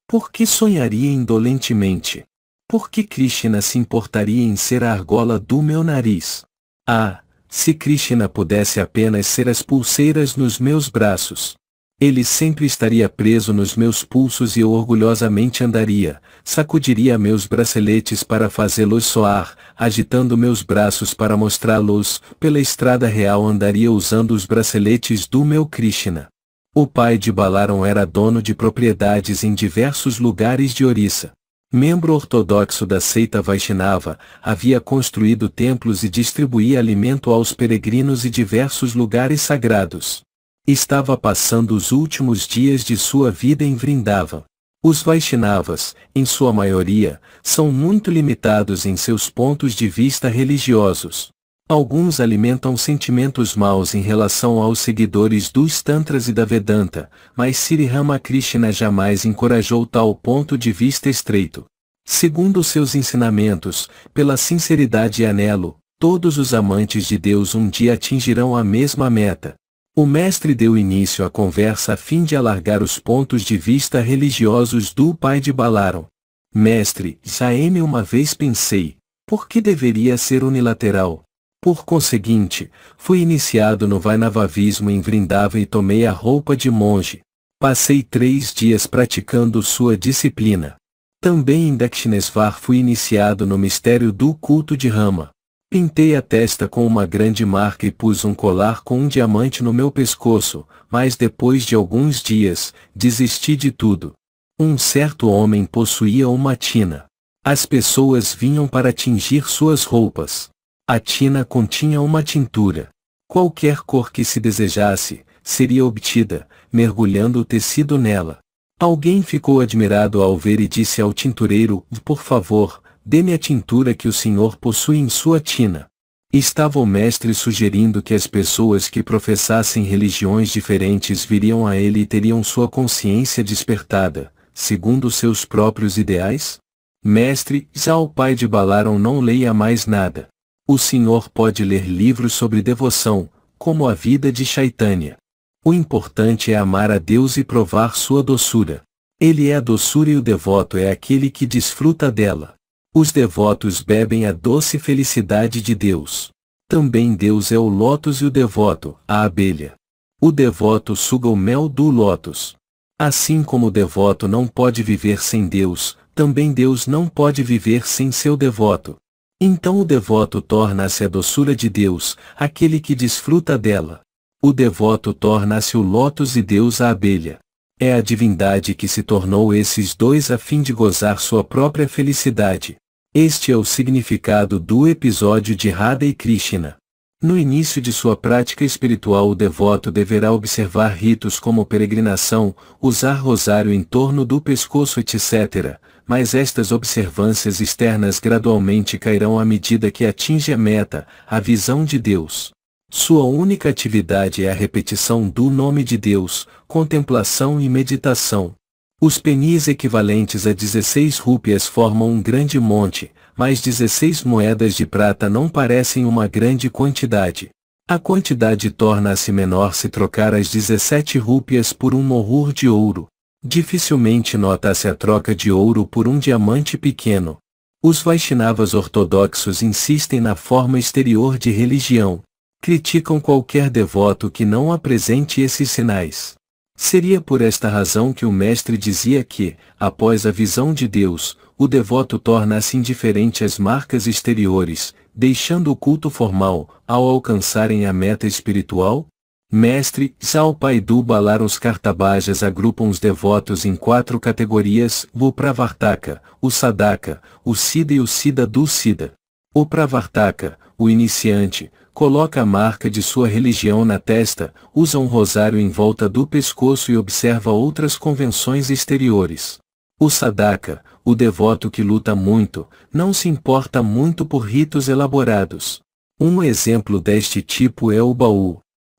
Por que sonharia indolentemente? Por que Krishna se importaria em ser a argola do meu nariz? Ah! Se Krishna pudesse apenas ser as pulseiras nos meus braços, ele sempre estaria preso nos meus pulsos e eu orgulhosamente andaria, sacudiria meus braceletes para fazê-los soar, agitando meus braços para mostrá-los, pela estrada real andaria usando os braceletes do meu Krishna. O pai de Balaram era dono de propriedades em diversos lugares de Orissa membro ortodoxo da seita Vaishnava, havia construído templos e distribuía alimento aos peregrinos e diversos lugares sagrados. Estava passando os últimos dias de sua vida em Vrindavan. Os Vaishnavas, em sua maioria, são muito limitados em seus pontos de vista religiosos. Alguns alimentam sentimentos maus em relação aos seguidores dos Tantras e da Vedanta, mas Sri Ramakrishna jamais encorajou tal ponto de vista estreito. Segundo seus ensinamentos, pela sinceridade e anelo, todos os amantes de Deus um dia atingirão a mesma meta. O mestre deu início à conversa a fim de alargar os pontos de vista religiosos do pai de Balaram. Mestre, Jaime uma vez pensei, por que deveria ser unilateral, por conseguinte, fui iniciado no Vainavavismo em Vrindava e tomei a roupa de monge. Passei três dias praticando sua disciplina. Também em Dakshinesvar fui iniciado no mistério do culto de Rama. Pintei a testa com uma grande marca e pus um colar com um diamante no meu pescoço, mas depois de alguns dias, desisti de tudo. Um certo homem possuía uma tina. As pessoas vinham para tingir suas roupas. A tina continha uma tintura. Qualquer cor que se desejasse, seria obtida, mergulhando o tecido nela. Alguém ficou admirado ao ver e disse ao tintureiro, por favor, dê-me a tintura que o senhor possui em sua tina. Estava o mestre sugerindo que as pessoas que professassem religiões diferentes viriam a ele e teriam sua consciência despertada, segundo seus próprios ideais? Mestre, já o pai de Balaram não leia mais nada. O senhor pode ler livros sobre devoção, como a vida de Chaitanya. O importante é amar a Deus e provar sua doçura. Ele é a doçura e o devoto é aquele que desfruta dela. Os devotos bebem a doce felicidade de Deus. Também Deus é o lótus e o devoto, a abelha. O devoto suga o mel do lótus. Assim como o devoto não pode viver sem Deus, também Deus não pode viver sem seu devoto. Então o devoto torna-se a doçura de Deus, aquele que desfruta dela. O devoto torna-se o lótus e Deus a abelha. É a divindade que se tornou esses dois a fim de gozar sua própria felicidade. Este é o significado do episódio de Radha e Krishna. No início de sua prática espiritual o devoto deverá observar ritos como peregrinação, usar rosário em torno do pescoço etc., mas estas observâncias externas gradualmente cairão à medida que atinge a meta, a visão de Deus. Sua única atividade é a repetição do nome de Deus, contemplação e meditação. Os penis equivalentes a 16 rúpias formam um grande monte, mas 16 moedas de prata não parecem uma grande quantidade. A quantidade torna-se menor se trocar as 17 rúpias por um morrur de ouro. Dificilmente nota-se a troca de ouro por um diamante pequeno. Os Vaishnavas ortodoxos insistem na forma exterior de religião, criticam qualquer devoto que não apresente esses sinais. Seria por esta razão que o Mestre dizia que, após a visão de Deus, o devoto torna-se indiferente às marcas exteriores, deixando o culto formal, ao alcançarem a meta espiritual? Mestre, Salpaiduba Lar os cartabajas agrupam os devotos em quatro categorias, o Pravartaka, o Sadaka, o Sida e o Sida do Sida. O Pravartaka, o iniciante, coloca a marca de sua religião na testa, usa um rosário em volta do pescoço e observa outras convenções exteriores. O Sadaka, o devoto que luta muito, não se importa muito por ritos elaborados. Um exemplo deste tipo é o baú,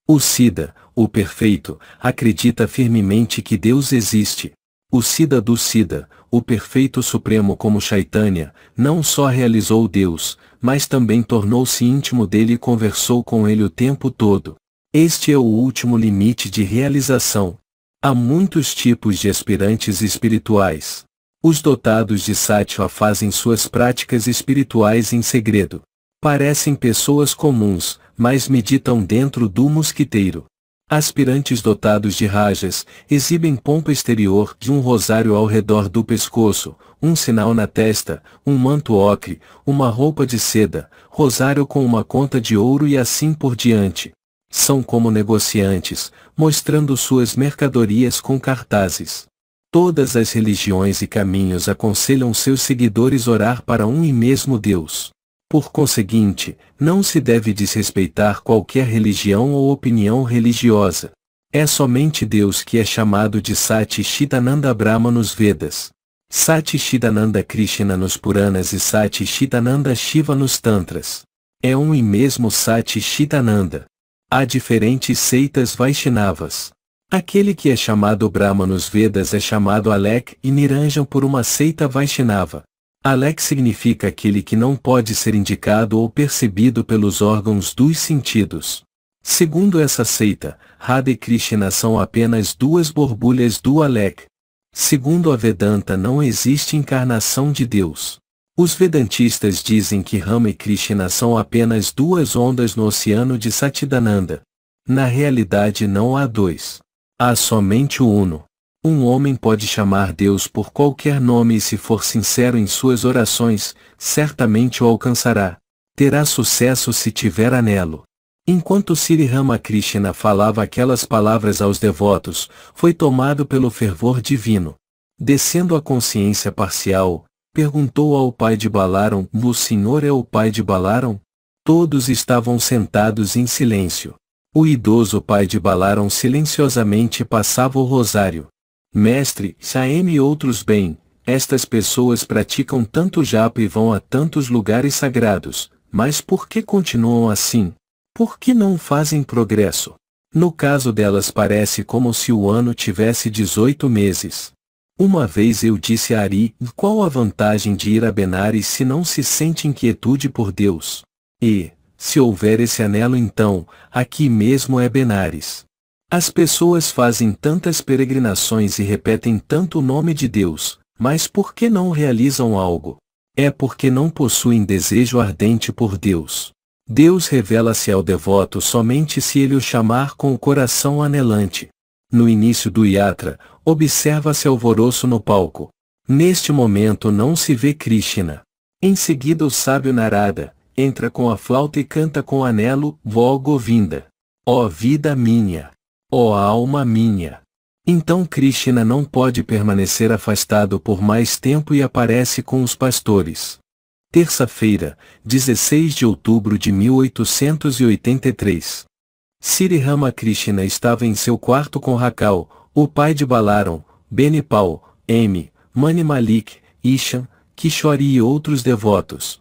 o Sida, o perfeito, acredita firmemente que Deus existe. O Sida do Sida, o perfeito supremo como Chaitanya, não só realizou Deus, mas também tornou-se íntimo dele e conversou com ele o tempo todo. Este é o último limite de realização. Há muitos tipos de aspirantes espirituais. Os dotados de Sátiva fazem suas práticas espirituais em segredo. Parecem pessoas comuns, mas meditam dentro do mosquiteiro. Aspirantes dotados de rajas, exibem pompa exterior de um rosário ao redor do pescoço, um sinal na testa, um manto ocre, uma roupa de seda, rosário com uma conta de ouro e assim por diante. São como negociantes, mostrando suas mercadorias com cartazes. Todas as religiões e caminhos aconselham seus seguidores orar para um e mesmo Deus. Por conseguinte, não se deve desrespeitar qualquer religião ou opinião religiosa. É somente Deus que é chamado de Sati Chidananda Brahma nos Vedas. Sati Chidananda Krishna nos Puranas e Sati Chidananda Shiva nos Tantras. É um e mesmo Sati Chidananda. Há diferentes seitas Vaishnavas. Aquele que é chamado Brahma nos Vedas é chamado Alek e Niranjan por uma seita Vaishnava. Alex significa aquele que não pode ser indicado ou percebido pelos órgãos dos sentidos. Segundo essa seita, Radha e Krishna são apenas duas borbulhas do Alec. Segundo a Vedanta não existe encarnação de Deus. Os Vedantistas dizem que Rama e Krishna são apenas duas ondas no oceano de Satidananda. Na realidade não há dois. Há somente o Uno. Um homem pode chamar Deus por qualquer nome e se for sincero em suas orações, certamente o alcançará. Terá sucesso se tiver anelo. Enquanto Sri Ramakrishna falava aquelas palavras aos devotos, foi tomado pelo fervor divino. Descendo a consciência parcial, perguntou ao pai de Balaram, o senhor é o pai de Balaram? Todos estavam sentados em silêncio. O idoso pai de Balaram silenciosamente passava o rosário. Mestre, Chaem e outros bem, estas pessoas praticam tanto japa e vão a tantos lugares sagrados, mas por que continuam assim? Por que não fazem progresso? No caso delas parece como se o ano tivesse 18 meses. Uma vez eu disse a Ari, qual a vantagem de ir a Benares se não se sente inquietude por Deus? E, se houver esse anelo então, aqui mesmo é Benares. As pessoas fazem tantas peregrinações e repetem tanto o nome de Deus, mas por que não realizam algo? É porque não possuem desejo ardente por Deus. Deus revela-se ao devoto somente se ele o chamar com o coração anelante. No início do Yatra, observa-se alvoroço no palco. Neste momento não se vê Krishna. Em seguida o sábio Narada, entra com a flauta e canta com anelo, Vó Govinda. Ó oh vida minha! Ó oh, alma minha! Então Krishna não pode permanecer afastado por mais tempo e aparece com os pastores. Terça-feira, 16 de outubro de 1883. Sri Ramakrishna estava em seu quarto com Rakal, o pai de Balaram, Benipal, M, Mani Malik, Isham, Kishori e outros devotos.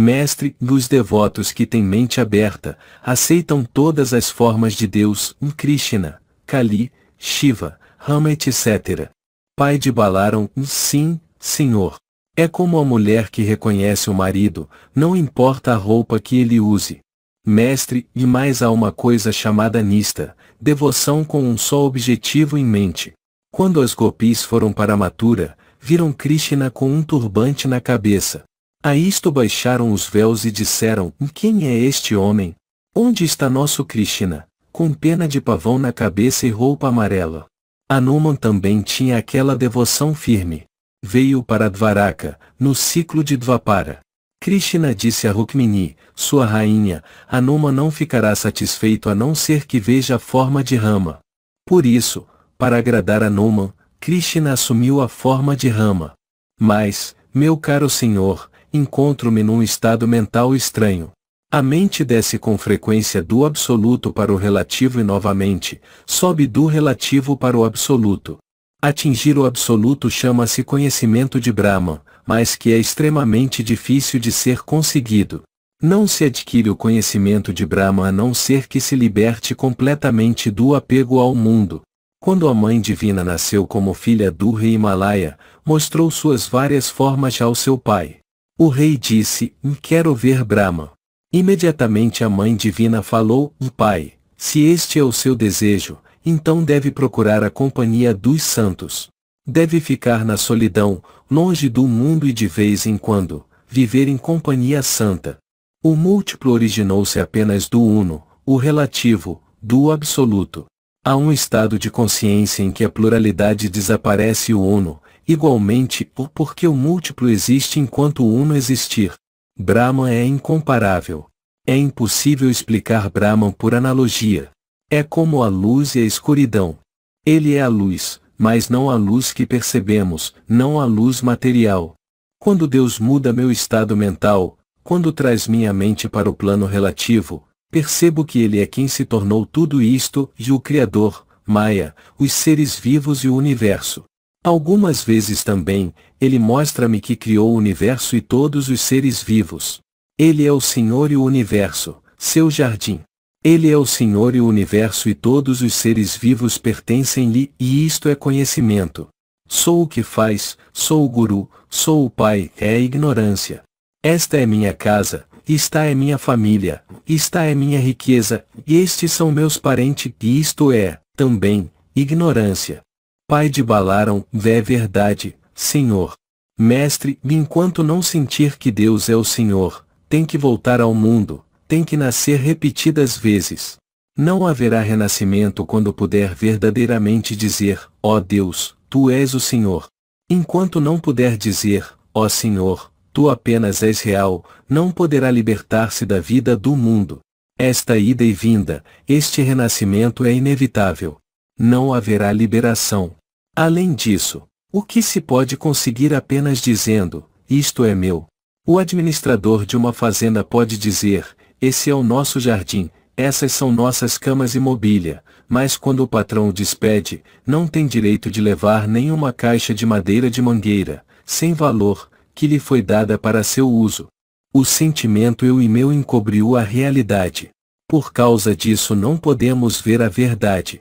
Mestre, os devotos que têm mente aberta, aceitam todas as formas de Deus, um Krishna, Kali, Shiva, Rama etc. Pai de Balaram, um sim, Senhor. É como a mulher que reconhece o marido, não importa a roupa que ele use. Mestre, e mais há uma coisa chamada nista, devoção com um só objetivo em mente. Quando as gopis foram para Matura, viram Krishna com um turbante na cabeça. A isto baixaram os véus e disseram, quem é este homem? Onde está nosso Krishna? Com pena de pavão na cabeça e roupa amarela. Anuman também tinha aquela devoção firme. Veio para Dvaraka, no ciclo de Dvapara. Krishna disse a Rukmini, sua rainha, Anuma não ficará satisfeito a não ser que veja a forma de Rama. Por isso, para agradar Anuman, Krishna assumiu a forma de Rama. Mas, meu caro senhor, encontro-me num estado mental estranho. A mente desce com frequência do absoluto para o relativo e novamente, sobe do relativo para o absoluto. Atingir o absoluto chama-se conhecimento de Brahma, mas que é extremamente difícil de ser conseguido. Não se adquire o conhecimento de Brahma a não ser que se liberte completamente do apego ao mundo. Quando a Mãe Divina nasceu como filha do rei Himalaia, mostrou suas várias formas ao seu pai. O rei disse, quero ver Brahma. Imediatamente a mãe divina falou, pai, se este é o seu desejo, então deve procurar a companhia dos santos. Deve ficar na solidão, longe do mundo e de vez em quando, viver em companhia santa. O múltiplo originou-se apenas do uno, o relativo, do absoluto. Há um estado de consciência em que a pluralidade desaparece e o uno, igualmente o porque o múltiplo existe enquanto o uno existir. Brahman é incomparável. É impossível explicar Brahman por analogia. É como a luz e a escuridão. Ele é a luz, mas não a luz que percebemos, não a luz material. Quando Deus muda meu estado mental, quando traz minha mente para o plano relativo, percebo que Ele é quem se tornou tudo isto e o Criador, Maya, os seres vivos e o universo. Algumas vezes também, ele mostra-me que criou o universo e todos os seres vivos. Ele é o Senhor e o universo, seu jardim. Ele é o Senhor e o universo e todos os seres vivos pertencem-lhe, e isto é conhecimento. Sou o que faz, sou o guru, sou o pai, é a ignorância. Esta é minha casa, esta é minha família, esta é minha riqueza, e estes são meus parentes, e isto é, também, ignorância. Pai de Balaram, é verdade, Senhor. Mestre, enquanto não sentir que Deus é o Senhor, tem que voltar ao mundo, tem que nascer repetidas vezes. Não haverá renascimento quando puder verdadeiramente dizer, ó oh Deus, tu és o Senhor. Enquanto não puder dizer, ó oh Senhor, tu apenas és real, não poderá libertar-se da vida do mundo. Esta ida e vinda, este renascimento é inevitável não haverá liberação. Além disso, o que se pode conseguir apenas dizendo, isto é meu. O administrador de uma fazenda pode dizer, esse é o nosso jardim, essas são nossas camas e mobília, mas quando o patrão o despede, não tem direito de levar nenhuma caixa de madeira de mangueira, sem valor, que lhe foi dada para seu uso. O sentimento eu e meu encobriu a realidade. Por causa disso não podemos ver a verdade.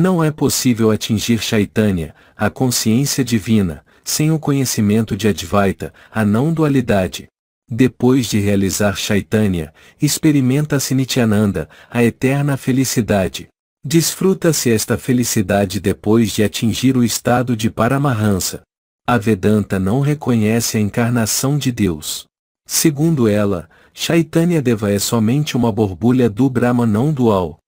Não é possível atingir Chaitanya, a consciência divina, sem o conhecimento de Advaita, a não-dualidade. Depois de realizar Chaitanya, experimenta-se Nityananda, a eterna felicidade. Desfruta-se esta felicidade depois de atingir o estado de Paramahansa. A Vedanta não reconhece a encarnação de Deus. Segundo ela, Chaitanya Deva é somente uma borbulha do Brahma não dual.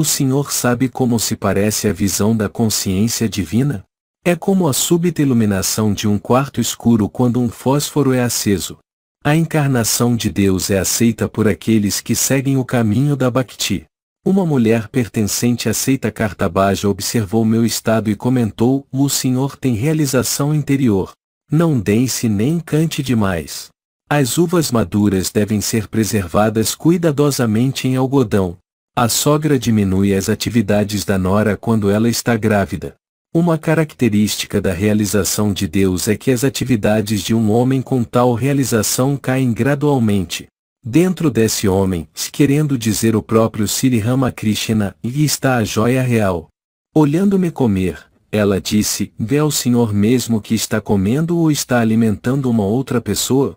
O Senhor sabe como se parece a visão da consciência divina? É como a súbita iluminação de um quarto escuro quando um fósforo é aceso. A encarnação de Deus é aceita por aqueles que seguem o caminho da Bhakti. Uma mulher pertencente à seita Kartabaja observou meu estado e comentou: O Senhor tem realização interior. Não dense nem cante demais. As uvas maduras devem ser preservadas cuidadosamente em algodão, a sogra diminui as atividades da nora quando ela está grávida. Uma característica da realização de Deus é que as atividades de um homem com tal realização caem gradualmente. Dentro desse homem, querendo dizer o próprio Sri Ramakrishna, e está a joia real. Olhando-me comer, ela disse, vê o Senhor mesmo que está comendo ou está alimentando uma outra pessoa?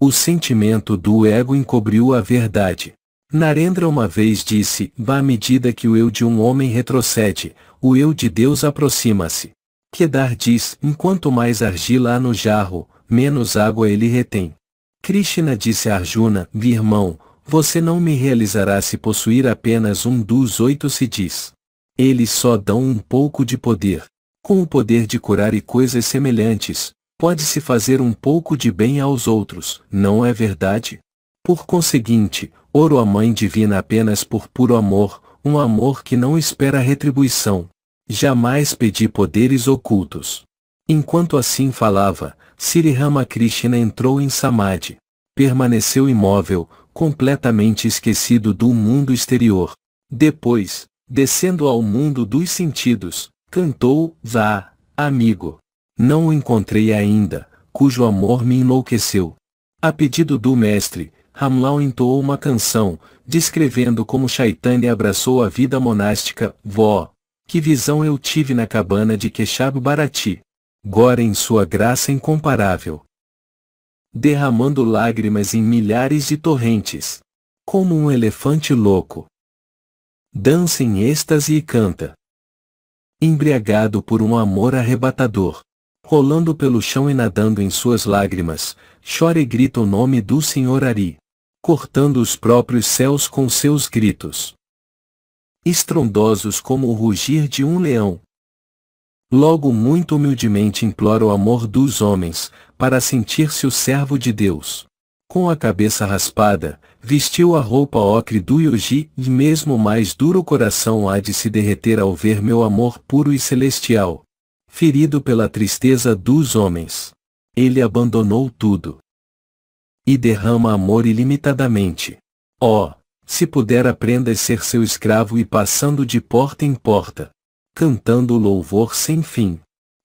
O sentimento do ego encobriu a verdade. Narendra uma vez disse, à medida que o eu de um homem retrocede, o eu de Deus aproxima-se. Kedar diz, enquanto mais argila há no jarro, menos água ele retém. Krishna disse a Arjuna, irmão, você não me realizará se possuir apenas um dos oito siddhis. Eles só dão um pouco de poder. Com o poder de curar e coisas semelhantes, pode-se fazer um pouco de bem aos outros, não é verdade? Por conseguinte, oro a Mãe Divina apenas por puro amor, um amor que não espera retribuição. Jamais pedi poderes ocultos. Enquanto assim falava, Sri Ramakrishna entrou em Samadhi. Permaneceu imóvel, completamente esquecido do mundo exterior. Depois, descendo ao mundo dos sentidos, cantou, vá, amigo. Não o encontrei ainda, cujo amor me enlouqueceu. A pedido do mestre, Ramlau entoou uma canção, descrevendo como Chaitanya abraçou a vida monástica, vó. Que visão eu tive na cabana de Queixab Barati. Gora em sua graça incomparável. Derramando lágrimas em milhares de torrentes. Como um elefante louco. Dança em êxtase e canta. Embriagado por um amor arrebatador rolando pelo chão e nadando em suas lágrimas, chora e grita o nome do Senhor Ari cortando os próprios céus com seus gritos. Estrondosos como o rugir de um leão. Logo muito humildemente implora o amor dos homens, para sentir-se o servo de Deus. Com a cabeça raspada, vestiu a roupa ocre do Yogi, e mesmo mais duro coração há de se derreter ao ver meu amor puro e celestial. Ferido pela tristeza dos homens. Ele abandonou tudo e derrama amor ilimitadamente. Oh, se puder aprenda a ser seu escravo e passando de porta em porta, cantando louvor sem fim.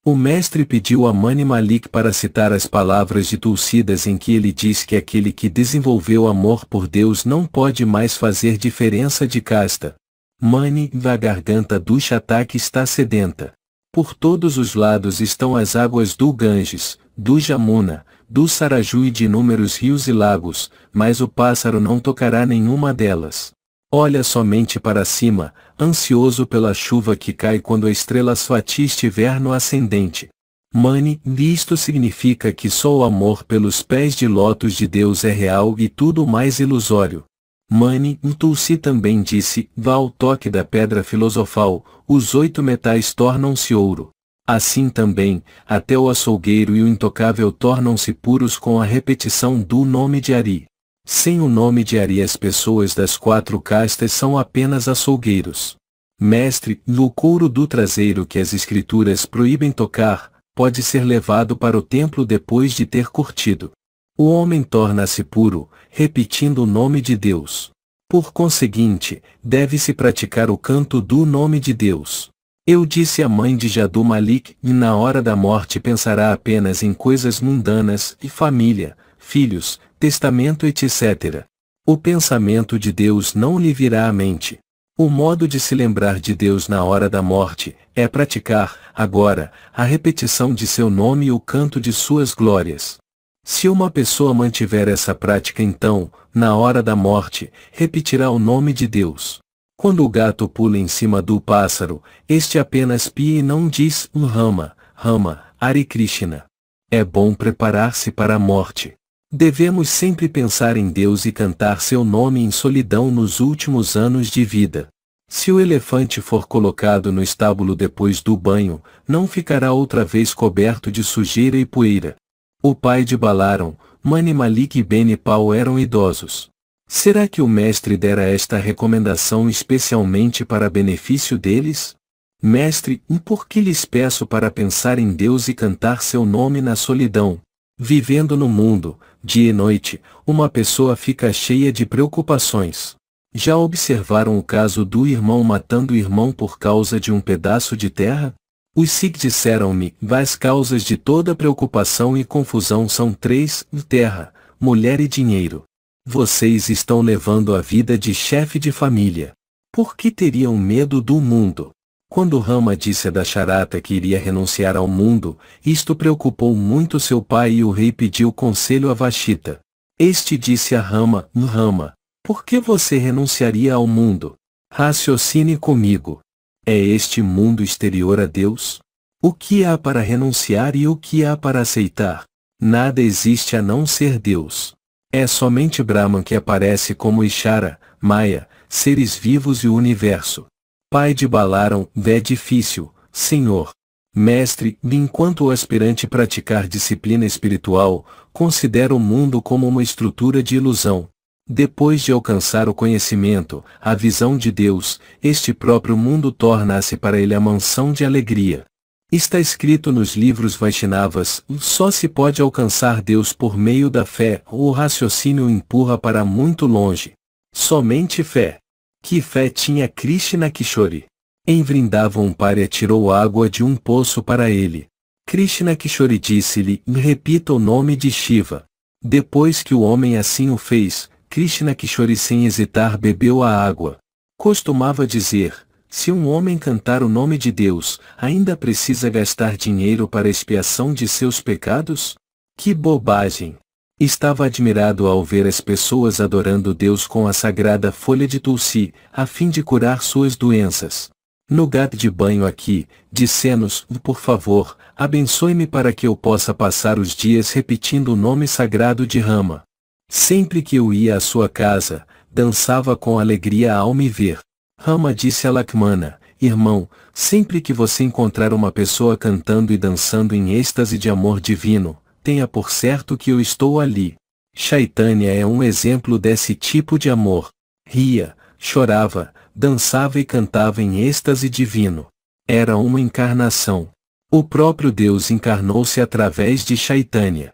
O mestre pediu a Mani Malik para citar as palavras de Tulsidas em que ele diz que aquele que desenvolveu amor por Deus não pode mais fazer diferença de casta. Mani, a garganta do Shatak está sedenta. Por todos os lados estão as águas do Ganges, do Jamuna, do Saraju e de inúmeros rios e lagos, mas o pássaro não tocará nenhuma delas. Olha somente para cima, ansioso pela chuva que cai quando a estrela Swati estiver no ascendente. Mani, isto significa que só o amor pelos pés de lótus de Deus é real e tudo mais ilusório. Mani, Tulsi também disse, vá ao toque da pedra filosofal, os oito metais tornam-se ouro. Assim também, até o açougueiro e o intocável tornam-se puros com a repetição do nome de Ari. Sem o nome de Ari as pessoas das quatro castas são apenas açougueiros. Mestre, no couro do traseiro que as escrituras proíbem tocar, pode ser levado para o templo depois de ter curtido. O homem torna-se puro, repetindo o nome de Deus. Por conseguinte, deve-se praticar o canto do nome de Deus. Eu disse à mãe de Jadu Malik, e na hora da morte pensará apenas em coisas mundanas, e família, filhos, testamento etc. O pensamento de Deus não lhe virá à mente. O modo de se lembrar de Deus na hora da morte, é praticar, agora, a repetição de seu nome e o canto de suas glórias. Se uma pessoa mantiver essa prática então, na hora da morte, repetirá o nome de Deus. Quando o gato pula em cima do pássaro, este apenas pia e não diz Rama, Rama, Hare Krishna. É bom preparar-se para a morte. Devemos sempre pensar em Deus e cantar seu nome em solidão nos últimos anos de vida. Se o elefante for colocado no estábulo depois do banho, não ficará outra vez coberto de sujeira e poeira. O pai de Balaram, Mani Malik e Benipal eram idosos. Será que o mestre dera esta recomendação especialmente para benefício deles? Mestre, e por que lhes peço para pensar em Deus e cantar seu nome na solidão? Vivendo no mundo, dia e noite, uma pessoa fica cheia de preocupações. Já observaram o caso do irmão matando o irmão por causa de um pedaço de terra? Os Sikh disseram-me, as causas de toda preocupação e confusão são três, terra, mulher e dinheiro. Vocês estão levando a vida de chefe de família. Por que teriam medo do mundo? Quando Rama disse a Dasharata que iria renunciar ao mundo, isto preocupou muito seu pai e o rei pediu conselho a Vashita. Este disse a Rama, Rama, por que você renunciaria ao mundo? Raciocine comigo. É este mundo exterior a Deus? O que há para renunciar e o que há para aceitar? Nada existe a não ser Deus. É somente Brahman que aparece como Ishara, Maya, seres vivos e o universo. Pai de Balaram, é difícil, Senhor. Mestre, enquanto o aspirante praticar disciplina espiritual, considera o mundo como uma estrutura de ilusão. Depois de alcançar o conhecimento, a visão de Deus, este próprio mundo torna-se para ele a mansão de alegria. Está escrito nos livros Vaishnavas, só se pode alcançar Deus por meio da fé, ou o raciocínio empurra para muito longe. Somente fé. Que fé tinha Krishna Kishori? Em Vrindavan um Pária tirou água de um poço para ele. Krishna Kishori disse-lhe, repita o nome de Shiva. Depois que o homem assim o fez, Krishna Kishori sem hesitar bebeu a água. Costumava dizer, se um homem cantar o nome de Deus, ainda precisa gastar dinheiro para expiação de seus pecados? Que bobagem! Estava admirado ao ver as pessoas adorando Deus com a sagrada folha de tulsi, a fim de curar suas doenças. No gato de banho aqui, disse-nos, por favor, abençoe-me para que eu possa passar os dias repetindo o nome sagrado de Rama. Sempre que eu ia à sua casa, dançava com alegria ao me ver. Rama disse a Lakmana, irmão, sempre que você encontrar uma pessoa cantando e dançando em êxtase de amor divino, tenha por certo que eu estou ali. Chaitanya é um exemplo desse tipo de amor. Ria, chorava, dançava e cantava em êxtase divino. Era uma encarnação. O próprio Deus encarnou-se através de Chaitanya.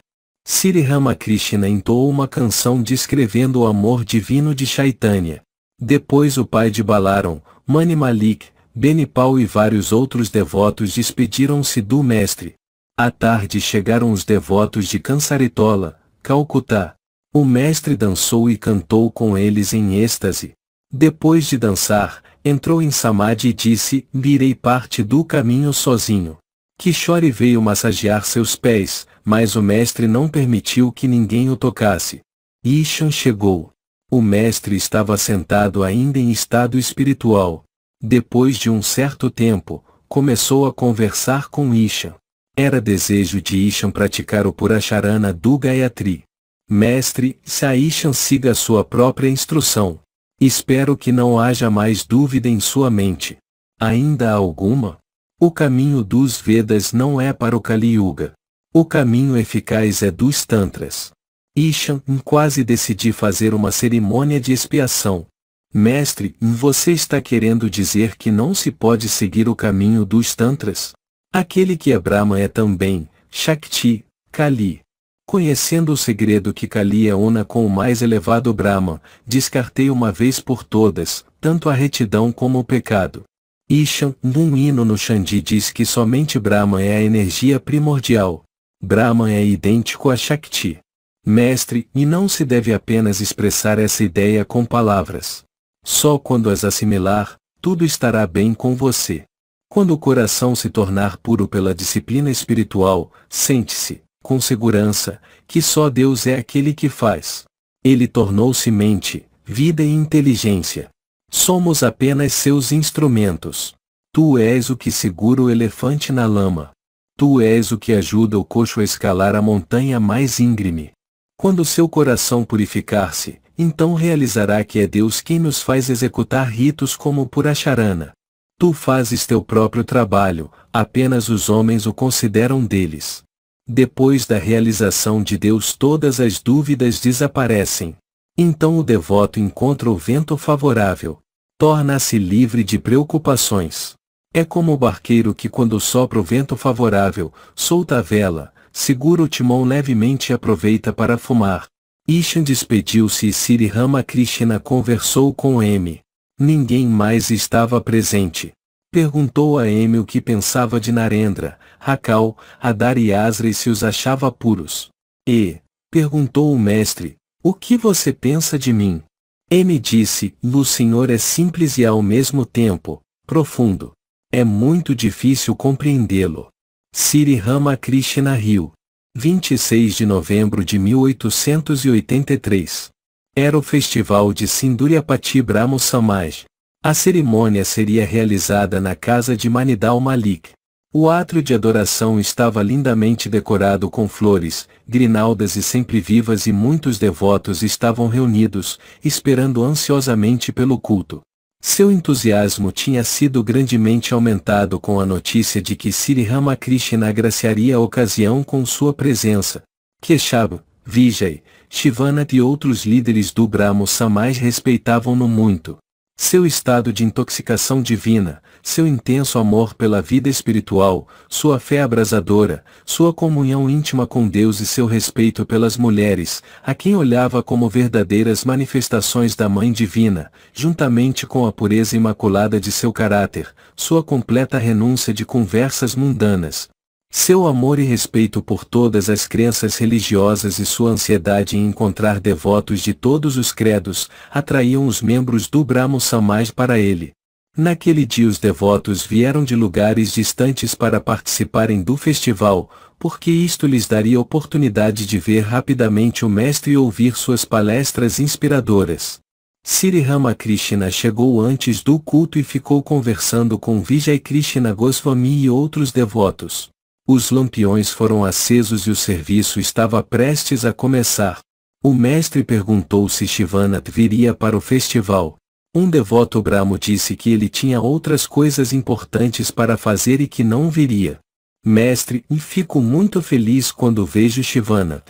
Sri Ramakrishna entoou uma canção descrevendo o amor divino de Chaitanya. Depois o pai de Balaram, Mani Malik, Benipal e vários outros devotos despediram-se do mestre. À tarde chegaram os devotos de Cansaretola, Calcutá. O mestre dançou e cantou com eles em êxtase. Depois de dançar, entrou em Samadhi e disse, virei parte do caminho sozinho. Kishore veio massagear seus pés, mas o mestre não permitiu que ninguém o tocasse. Ishan chegou. O mestre estava sentado ainda em estado espiritual. Depois de um certo tempo, começou a conversar com Ishan. Era desejo de Ishan praticar o Puracharana do Gayatri. Mestre, se a Ishan siga sua própria instrução. Espero que não haja mais dúvida em sua mente. Ainda há alguma? O caminho dos Vedas não é para o Kali Yuga. O caminho eficaz é dos Tantras. Ishan, quase decidi fazer uma cerimônia de expiação. Mestre, você está querendo dizer que não se pode seguir o caminho dos tantras? Aquele que é Brahma é também, Shakti, Kali. Conhecendo o segredo que Kali é una com o mais elevado Brahma, descartei uma vez por todas, tanto a retidão como o pecado. Ishan, num hino no Xandi diz que somente Brahma é a energia primordial. Brahma é idêntico a Shakti mestre, e não se deve apenas expressar essa ideia com palavras. Só quando as assimilar, tudo estará bem com você. Quando o coração se tornar puro pela disciplina espiritual, sente-se, com segurança, que só Deus é aquele que faz. Ele tornou-se mente, vida e inteligência. Somos apenas seus instrumentos. Tu és o que segura o elefante na lama. Tu és o que ajuda o coxo a escalar a montanha mais íngreme. Quando seu coração purificar-se, então realizará que é Deus quem nos faz executar ritos como por acharana. Tu fazes teu próprio trabalho, apenas os homens o consideram deles. Depois da realização de Deus todas as dúvidas desaparecem. Então o devoto encontra o vento favorável. Torna-se livre de preocupações. É como o barqueiro que quando sopra o vento favorável, solta a vela, Segura o timão levemente e aproveita para fumar. Ishan despediu-se e Siri Rama Krishna conversou com M. Ninguém mais estava presente. Perguntou a M o que pensava de Narendra, Rakal, Adar e Asra e se os achava puros. E, perguntou o mestre, o que você pensa de mim? M disse, o senhor é simples e ao mesmo tempo, profundo. É muito difícil compreendê-lo. Siri Ramakrishna Rio. 26 de novembro de 1883. Era o festival de Sinduriapati Brahmo Samaj. A cerimônia seria realizada na casa de Manidal Malik. O átrio de adoração estava lindamente decorado com flores, grinaldas e sempre vivas e muitos devotos estavam reunidos, esperando ansiosamente pelo culto. Seu entusiasmo tinha sido grandemente aumentado com a notícia de que Sri Ramakrishna agraciaria a ocasião com sua presença. Queixabo, Vijay, Shivana e outros líderes do Brahmo Samaj respeitavam-no muito. Seu estado de intoxicação divina, seu intenso amor pela vida espiritual, sua fé abrasadora, sua comunhão íntima com Deus e seu respeito pelas mulheres, a quem olhava como verdadeiras manifestações da Mãe Divina, juntamente com a pureza imaculada de seu caráter, sua completa renúncia de conversas mundanas, seu amor e respeito por todas as crenças religiosas e sua ansiedade em encontrar devotos de todos os credos, atraíam os membros do Brahmo Samaj para ele, Naquele dia os devotos vieram de lugares distantes para participarem do festival, porque isto lhes daria oportunidade de ver rapidamente o mestre e ouvir suas palestras inspiradoras. Sri Ramakrishna chegou antes do culto e ficou conversando com Vijay Krishna Goswami e outros devotos. Os lampiões foram acesos e o serviço estava prestes a começar. O mestre perguntou se Shivanath viria para o festival. Um devoto Brahmo disse que ele tinha outras coisas importantes para fazer e que não viria. Mestre, e fico muito feliz quando vejo Shivana.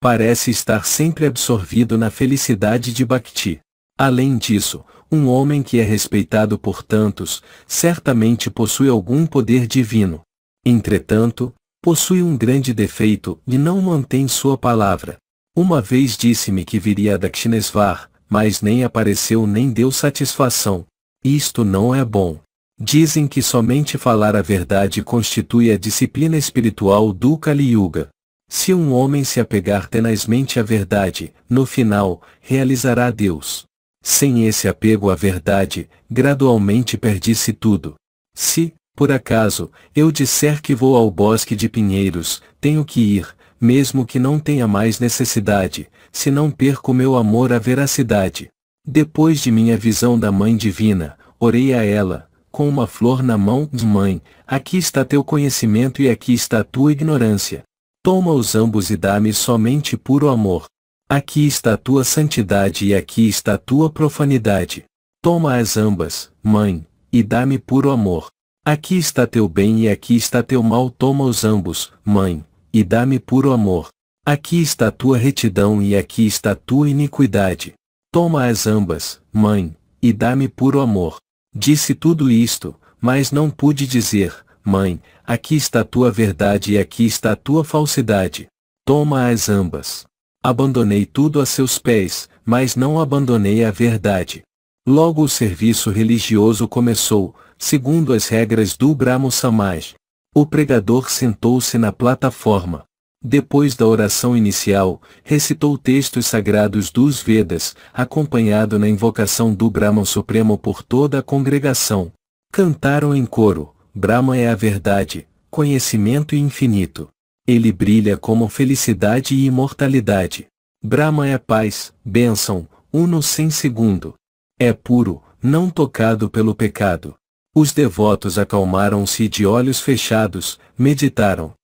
Parece estar sempre absorvido na felicidade de Bhakti. Além disso, um homem que é respeitado por tantos, certamente possui algum poder divino. Entretanto, possui um grande defeito e não mantém sua palavra. Uma vez disse-me que viria a Dakshinesvar, mas nem apareceu nem deu satisfação. Isto não é bom. Dizem que somente falar a verdade constitui a disciplina espiritual do Kali Yuga. Se um homem se apegar tenazmente à verdade, no final, realizará Deus. Sem esse apego à verdade, gradualmente perdi-se tudo. Se, por acaso, eu disser que vou ao bosque de pinheiros, tenho que ir, mesmo que não tenha mais necessidade, se não perco meu amor à veracidade. Depois de minha visão da Mãe Divina, orei a ela, com uma flor na mão, Mãe, aqui está teu conhecimento e aqui está tua ignorância. Toma os ambos e dá-me somente puro amor. Aqui está tua santidade e aqui está tua profanidade. Toma as ambas, Mãe, e dá-me puro amor. Aqui está teu bem e aqui está teu mal. Toma os ambos, Mãe, e dá-me puro amor. Aqui está tua retidão e aqui está tua iniquidade. Toma-as ambas, mãe, e dá-me puro amor. Disse tudo isto, mas não pude dizer, mãe, aqui está tua verdade e aqui está tua falsidade. Toma-as ambas. Abandonei tudo a seus pés, mas não abandonei a verdade. Logo o serviço religioso começou, segundo as regras do Brahmo Samaj. O pregador sentou-se na plataforma. Depois da oração inicial, recitou textos sagrados dos Vedas, acompanhado na invocação do Brahman Supremo por toda a congregação. Cantaram em coro, Brahma é a verdade, conhecimento infinito. Ele brilha como felicidade e imortalidade. Brahma é paz, bênção, uno sem segundo. É puro, não tocado pelo pecado. Os devotos acalmaram-se de olhos fechados, meditaram.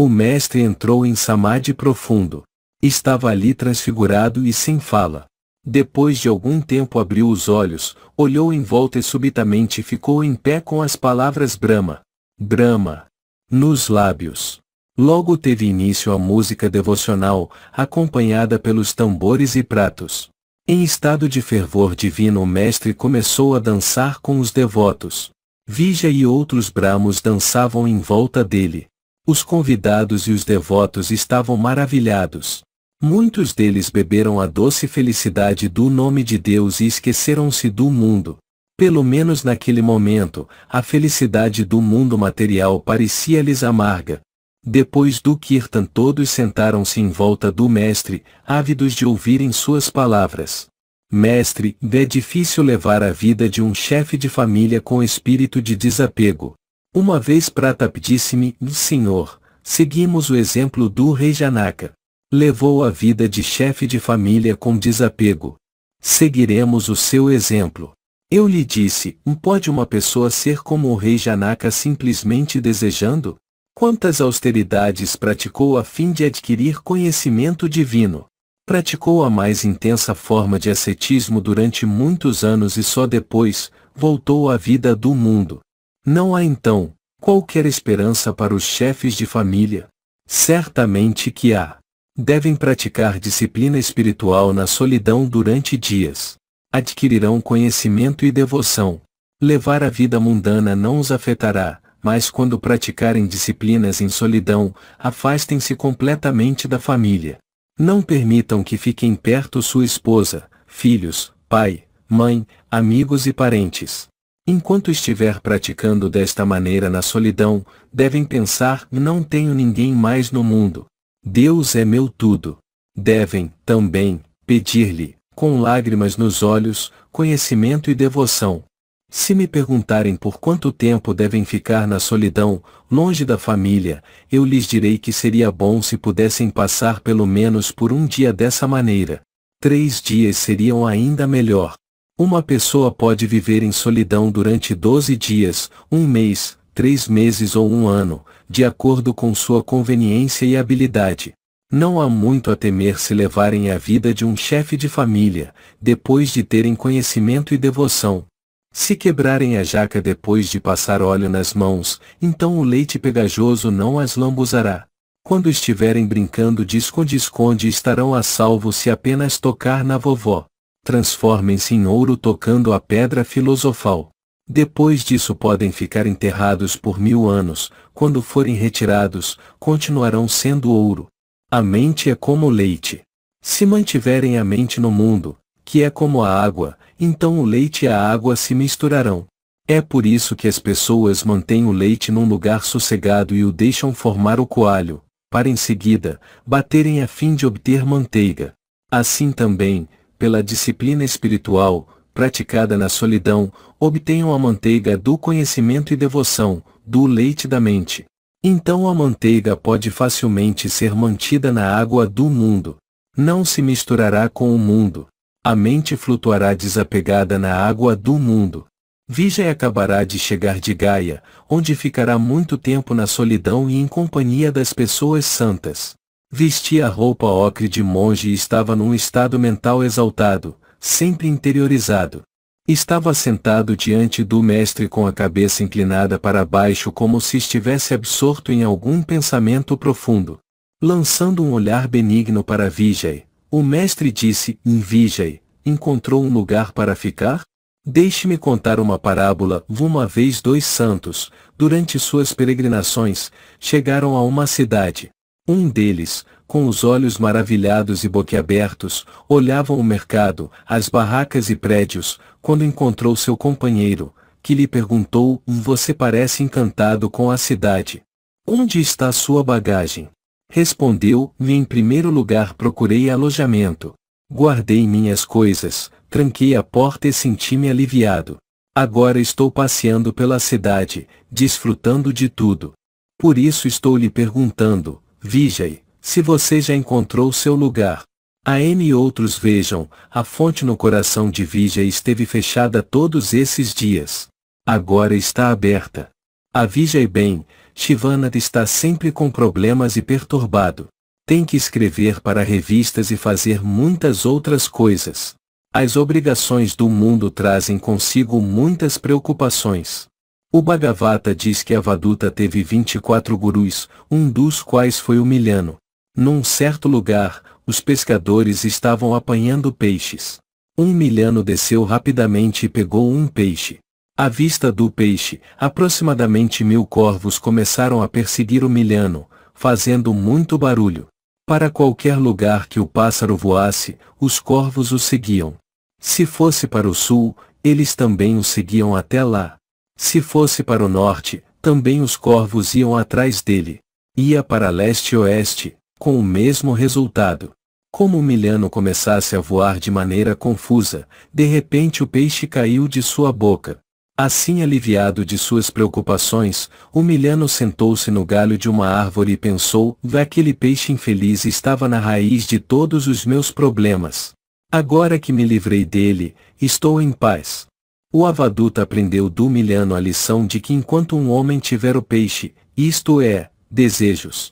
O mestre entrou em samadhi profundo. Estava ali transfigurado e sem fala. Depois de algum tempo abriu os olhos, olhou em volta e subitamente ficou em pé com as palavras Brahma. Brahma. Nos lábios. Logo teve início a música devocional, acompanhada pelos tambores e pratos. Em estado de fervor divino o mestre começou a dançar com os devotos. Vija e outros brahmos dançavam em volta dele. Os convidados e os devotos estavam maravilhados. Muitos deles beberam a doce felicidade do nome de Deus e esqueceram-se do mundo. Pelo menos naquele momento, a felicidade do mundo material parecia-lhes amarga. Depois do Kirtan todos sentaram-se em volta do Mestre, ávidos de ouvirem suas palavras. Mestre, é difícil levar a vida de um chefe de família com espírito de desapego. Uma vez Pratap disse-me, Senhor, seguimos o exemplo do rei Janaka. Levou a vida de chefe de família com desapego. Seguiremos o seu exemplo. Eu lhe disse, pode uma pessoa ser como o rei Janaka simplesmente desejando? Quantas austeridades praticou a fim de adquirir conhecimento divino? Praticou a mais intensa forma de ascetismo durante muitos anos e só depois, voltou à vida do mundo. Não há então, qualquer esperança para os chefes de família. Certamente que há. Devem praticar disciplina espiritual na solidão durante dias. Adquirirão conhecimento e devoção. Levar a vida mundana não os afetará, mas quando praticarem disciplinas em solidão, afastem-se completamente da família. Não permitam que fiquem perto sua esposa, filhos, pai, mãe, amigos e parentes. Enquanto estiver praticando desta maneira na solidão, devem pensar: não tenho ninguém mais no mundo. Deus é meu tudo. Devem, também, pedir-lhe, com lágrimas nos olhos, conhecimento e devoção. Se me perguntarem por quanto tempo devem ficar na solidão, longe da família, eu lhes direi que seria bom se pudessem passar pelo menos por um dia dessa maneira. Três dias seriam ainda melhor. Uma pessoa pode viver em solidão durante 12 dias, um mês, três meses ou um ano, de acordo com sua conveniência e habilidade. Não há muito a temer se levarem a vida de um chefe de família, depois de terem conhecimento e devoção. Se quebrarem a jaca depois de passar óleo nas mãos, então o leite pegajoso não as lambuzará. Quando estiverem brincando de esconde-esconde estarão a salvo se apenas tocar na vovó transformem-se em ouro tocando a pedra filosofal. Depois disso podem ficar enterrados por mil anos, quando forem retirados, continuarão sendo ouro. A mente é como o leite. Se mantiverem a mente no mundo, que é como a água, então o leite e a água se misturarão. É por isso que as pessoas mantêm o leite num lugar sossegado e o deixam formar o coalho, para em seguida, baterem a fim de obter manteiga. Assim também, pela disciplina espiritual, praticada na solidão, obtenham a manteiga do conhecimento e devoção, do leite da mente. Então a manteiga pode facilmente ser mantida na água do mundo. Não se misturará com o mundo. A mente flutuará desapegada na água do mundo. Vijay acabará de chegar de Gaia, onde ficará muito tempo na solidão e em companhia das pessoas santas. Vestia a roupa ocre de monge e estava num estado mental exaltado, sempre interiorizado. Estava sentado diante do mestre com a cabeça inclinada para baixo como se estivesse absorto em algum pensamento profundo. Lançando um olhar benigno para Vijay, o mestre disse, hum, Vijay, encontrou um lugar para ficar? Deixe-me contar uma parábola. Uma vez dois santos, durante suas peregrinações, chegaram a uma cidade. Um deles, com os olhos maravilhados e boquiabertos, olhava o mercado, as barracas e prédios, quando encontrou seu companheiro, que lhe perguntou: Você parece encantado com a cidade. Onde está sua bagagem? Respondeu: Em primeiro lugar procurei alojamento. Guardei minhas coisas, tranquei a porta e senti-me aliviado. Agora estou passeando pela cidade, desfrutando de tudo. Por isso estou lhe perguntando, Vijay, se você já encontrou seu lugar. A N e outros vejam, a fonte no coração de Vigia esteve fechada todos esses dias. Agora está aberta. A Vigia bem, Shivana está sempre com problemas e perturbado. Tem que escrever para revistas e fazer muitas outras coisas. As obrigações do mundo trazem consigo muitas preocupações. O Bhagavata diz que Avaduta teve 24 gurus, um dos quais foi o Milhano. Num certo lugar, os pescadores estavam apanhando peixes. Um Milhano desceu rapidamente e pegou um peixe. À vista do peixe, aproximadamente mil corvos começaram a perseguir o Milhano, fazendo muito barulho. Para qualquer lugar que o pássaro voasse, os corvos o seguiam. Se fosse para o sul, eles também o seguiam até lá. Se fosse para o norte, também os corvos iam atrás dele. Ia para leste e oeste, com o mesmo resultado. Como o milhano começasse a voar de maneira confusa, de repente o peixe caiu de sua boca. Assim aliviado de suas preocupações, o milhano sentou-se no galho de uma árvore e pensou, aquele peixe infeliz estava na raiz de todos os meus problemas. Agora que me livrei dele, estou em paz. O Avaduta aprendeu do Miliano a lição de que enquanto um homem tiver o peixe, isto é, desejos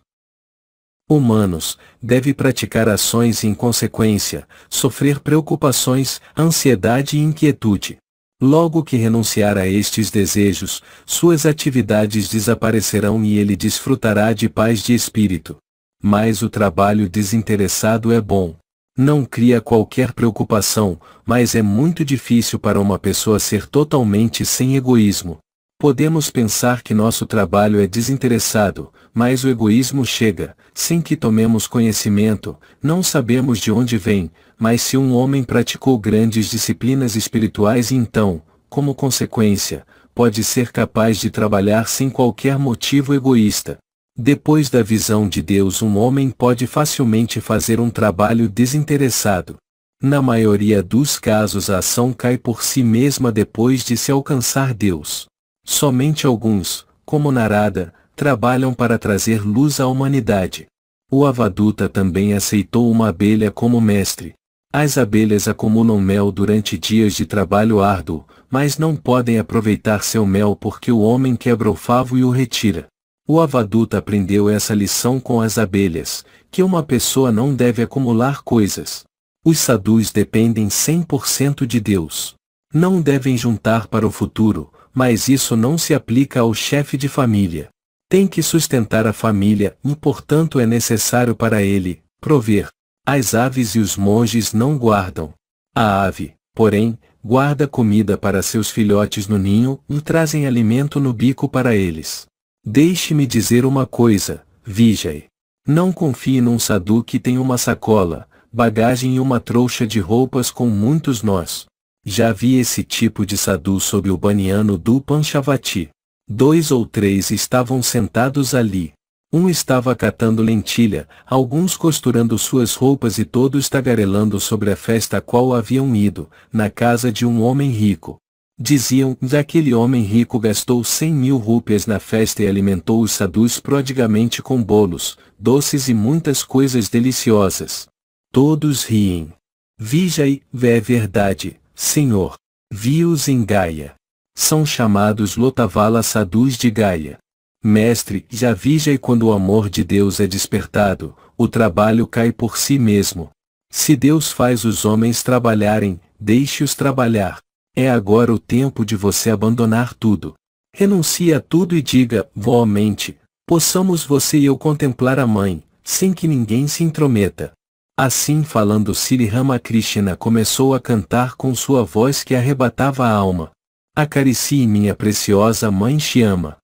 humanos, deve praticar ações em consequência, sofrer preocupações, ansiedade e inquietude. Logo que renunciar a estes desejos, suas atividades desaparecerão e ele desfrutará de paz de espírito. Mas o trabalho desinteressado é bom não cria qualquer preocupação, mas é muito difícil para uma pessoa ser totalmente sem egoísmo. Podemos pensar que nosso trabalho é desinteressado, mas o egoísmo chega, sem que tomemos conhecimento, não sabemos de onde vem, mas se um homem praticou grandes disciplinas espirituais então, como consequência, pode ser capaz de trabalhar sem qualquer motivo egoísta. Depois da visão de Deus, um homem pode facilmente fazer um trabalho desinteressado. Na maioria dos casos, a ação cai por si mesma depois de se alcançar Deus. Somente alguns, como Narada, trabalham para trazer luz à humanidade. O Avaduta também aceitou uma abelha como mestre. As abelhas acumulam mel durante dias de trabalho árduo, mas não podem aproveitar seu mel porque o homem quebra o favo e o retira. O Avaduta aprendeu essa lição com as abelhas, que uma pessoa não deve acumular coisas. Os sadus dependem 100% de Deus. Não devem juntar para o futuro, mas isso não se aplica ao chefe de família. Tem que sustentar a família e portanto é necessário para ele, prover. As aves e os monges não guardam. A ave, porém, guarda comida para seus filhotes no ninho e trazem alimento no bico para eles. Deixe-me dizer uma coisa, Vijay. Não confie num sadhu que tem uma sacola, bagagem e uma trouxa de roupas com muitos nós. Já vi esse tipo de sadhu sob o baniano do Panchavati. Dois ou três estavam sentados ali. Um estava catando lentilha, alguns costurando suas roupas e todos tagarelando sobre a festa a qual haviam ido, na casa de um homem rico. Diziam, daquele homem rico gastou cem mil rupias na festa e alimentou os sadus prodigamente com bolos, doces e muitas coisas deliciosas. Todos riem. Vijay, é verdade, senhor. Vi-os em Gaia. São chamados Lotavala sadus de Gaia. Mestre, já Vijay quando o amor de Deus é despertado, o trabalho cai por si mesmo. Se Deus faz os homens trabalharem, deixe-os trabalhar. É agora o tempo de você abandonar tudo. Renuncie a tudo e diga, voamente, possamos você e eu contemplar a mãe, sem que ninguém se intrometa. Assim falando Sri Ramakrishna começou a cantar com sua voz que arrebatava a alma. Acaricie minha preciosa mãe Chiama.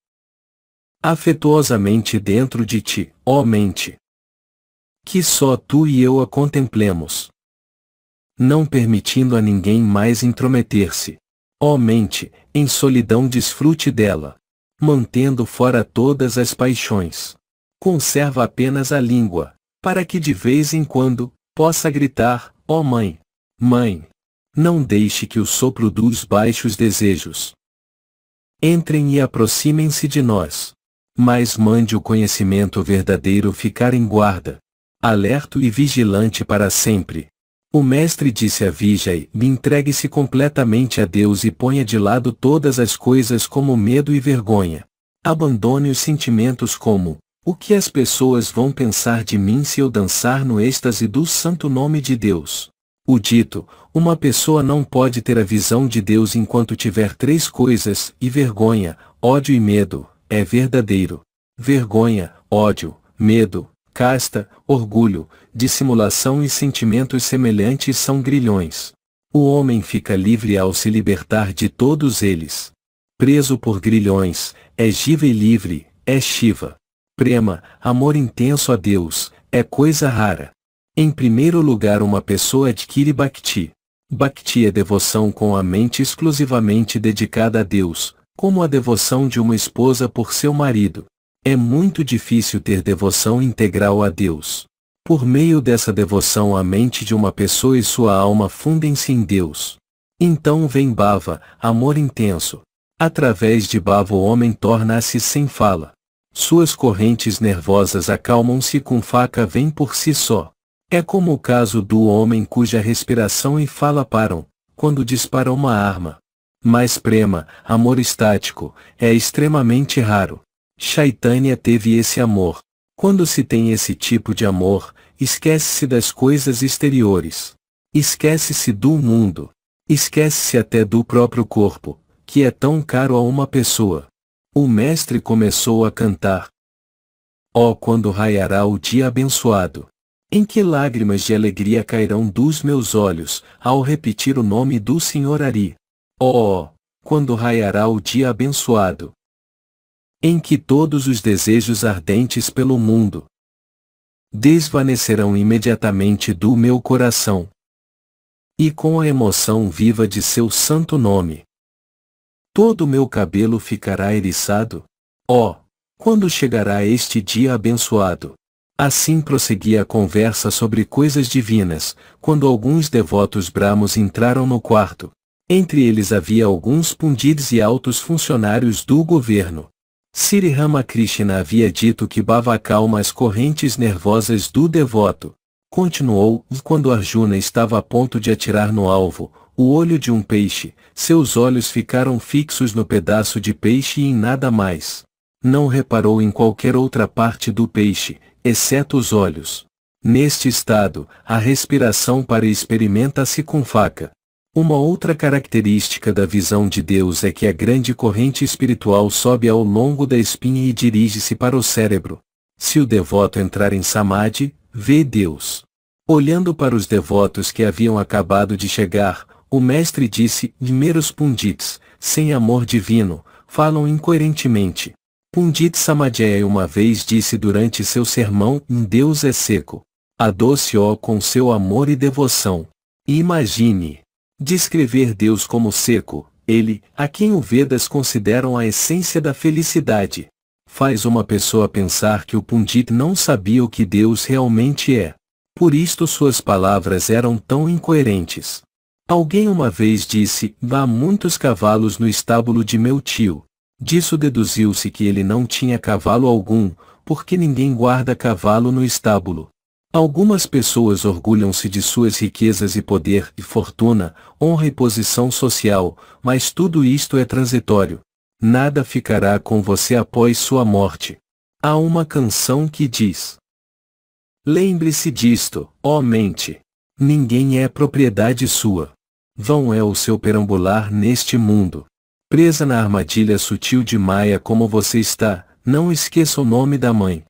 Afetuosamente dentro de ti, ó mente. Que só tu e eu a contemplemos não permitindo a ninguém mais intrometer-se. Ó oh mente, em solidão desfrute dela, mantendo fora todas as paixões. Conserva apenas a língua, para que de vez em quando, possa gritar, ó oh mãe, mãe, não deixe que o sopro dos baixos desejos entrem e aproximem-se de nós. Mas mande o conhecimento verdadeiro ficar em guarda, alerto e vigilante para sempre. O mestre disse a Vijay, entregue-se completamente a Deus e ponha de lado todas as coisas como medo e vergonha. Abandone os sentimentos como, o que as pessoas vão pensar de mim se eu dançar no êxtase do santo nome de Deus? O dito, uma pessoa não pode ter a visão de Deus enquanto tiver três coisas, e vergonha, ódio e medo, é verdadeiro. Vergonha, ódio, medo, casta, orgulho, dissimulação e sentimentos semelhantes são grilhões. O homem fica livre ao se libertar de todos eles. Preso por grilhões, é Jiva e livre, é Shiva. Prema, amor intenso a Deus, é coisa rara. Em primeiro lugar uma pessoa adquire Bhakti. Bhakti é devoção com a mente exclusivamente dedicada a Deus, como a devoção de uma esposa por seu marido. É muito difícil ter devoção integral a Deus. Por meio dessa devoção a mente de uma pessoa e sua alma fundem-se em Deus. Então vem Bava, amor intenso. Através de Bava o homem torna-se sem fala. Suas correntes nervosas acalmam-se com faca vem por si só. É como o caso do homem cuja respiração e fala param, quando dispara uma arma. Mas prema, amor estático, é extremamente raro. Chaitanya teve esse amor. Quando se tem esse tipo de amor, esquece-se das coisas exteriores. Esquece-se do mundo. Esquece-se até do próprio corpo, que é tão caro a uma pessoa. O mestre começou a cantar. Oh, quando raiará o dia abençoado! Em que lágrimas de alegria cairão dos meus olhos, ao repetir o nome do Senhor Ari! Oh, oh quando raiará o dia abençoado! em que todos os desejos ardentes pelo mundo desvanecerão imediatamente do meu coração. E com a emoção viva de seu santo nome, todo o meu cabelo ficará eriçado. Ó, oh, quando chegará este dia abençoado? Assim prosseguia a conversa sobre coisas divinas, quando alguns devotos brahmos entraram no quarto. Entre eles havia alguns pundides e altos funcionários do governo. Sri Ramakrishna havia dito que Bava calma as correntes nervosas do devoto. Continuou, quando Arjuna estava a ponto de atirar no alvo, o olho de um peixe, seus olhos ficaram fixos no pedaço de peixe e em nada mais. Não reparou em qualquer outra parte do peixe, exceto os olhos. Neste estado, a respiração para experimenta-se com faca. Uma outra característica da visão de Deus é que a grande corrente espiritual sobe ao longo da espinha e dirige-se para o cérebro. Se o devoto entrar em Samadhi, vê Deus. Olhando para os devotos que haviam acabado de chegar, o mestre disse, meros pundits, sem amor divino, falam incoerentemente. Pundit Samadhyaya uma vez disse durante seu sermão, Deus é seco. Adoce-o com seu amor e devoção. Imagine. Descrever Deus como seco, ele, a quem o Vedas consideram a essência da felicidade, faz uma pessoa pensar que o Pundit não sabia o que Deus realmente é. Por isto suas palavras eram tão incoerentes. Alguém uma vez disse, dá muitos cavalos no estábulo de meu tio. Disso deduziu-se que ele não tinha cavalo algum, porque ninguém guarda cavalo no estábulo. Algumas pessoas orgulham-se de suas riquezas e poder e fortuna, honra e posição social, mas tudo isto é transitório. Nada ficará com você após sua morte. Há uma canção que diz: Lembre-se disto, ó mente. Ninguém é propriedade sua. Vão é o seu perambular neste mundo. Presa na armadilha sutil de Maia como você está, não esqueça o nome da mãe.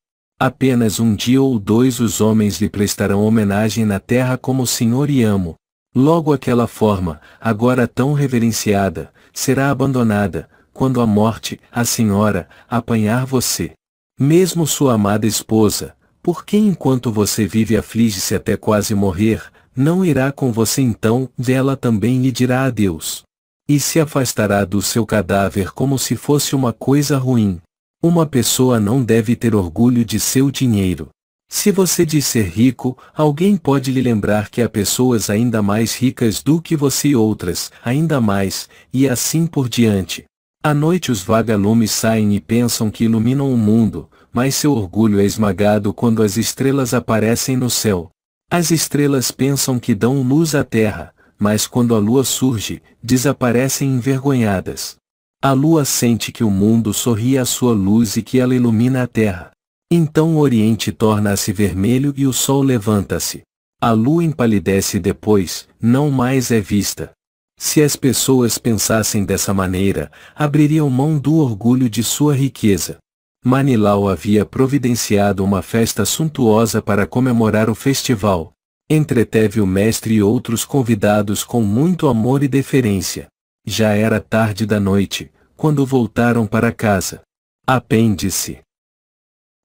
Apenas um dia ou dois os homens lhe prestarão homenagem na terra como Senhor e amo. Logo aquela forma, agora tão reverenciada, será abandonada, quando a morte, a senhora, apanhar você. Mesmo sua amada esposa, por quem enquanto você vive aflige-se até quase morrer, não irá com você então, dela também lhe dirá adeus. E se afastará do seu cadáver como se fosse uma coisa ruim, uma pessoa não deve ter orgulho de seu dinheiro. Se você diz ser rico, alguém pode lhe lembrar que há pessoas ainda mais ricas do que você e outras, ainda mais, e assim por diante. À noite os vagalumes saem e pensam que iluminam o mundo, mas seu orgulho é esmagado quando as estrelas aparecem no céu. As estrelas pensam que dão luz à terra, mas quando a lua surge, desaparecem envergonhadas. A lua sente que o mundo sorri à sua luz e que ela ilumina a terra. Então o oriente torna-se vermelho e o sol levanta-se. A lua empalidece e depois, não mais é vista. Se as pessoas pensassem dessa maneira, abririam mão do orgulho de sua riqueza. Manilau havia providenciado uma festa suntuosa para comemorar o festival. Entreteve o mestre e outros convidados com muito amor e deferência. Já era tarde da noite, quando voltaram para casa. Apêndice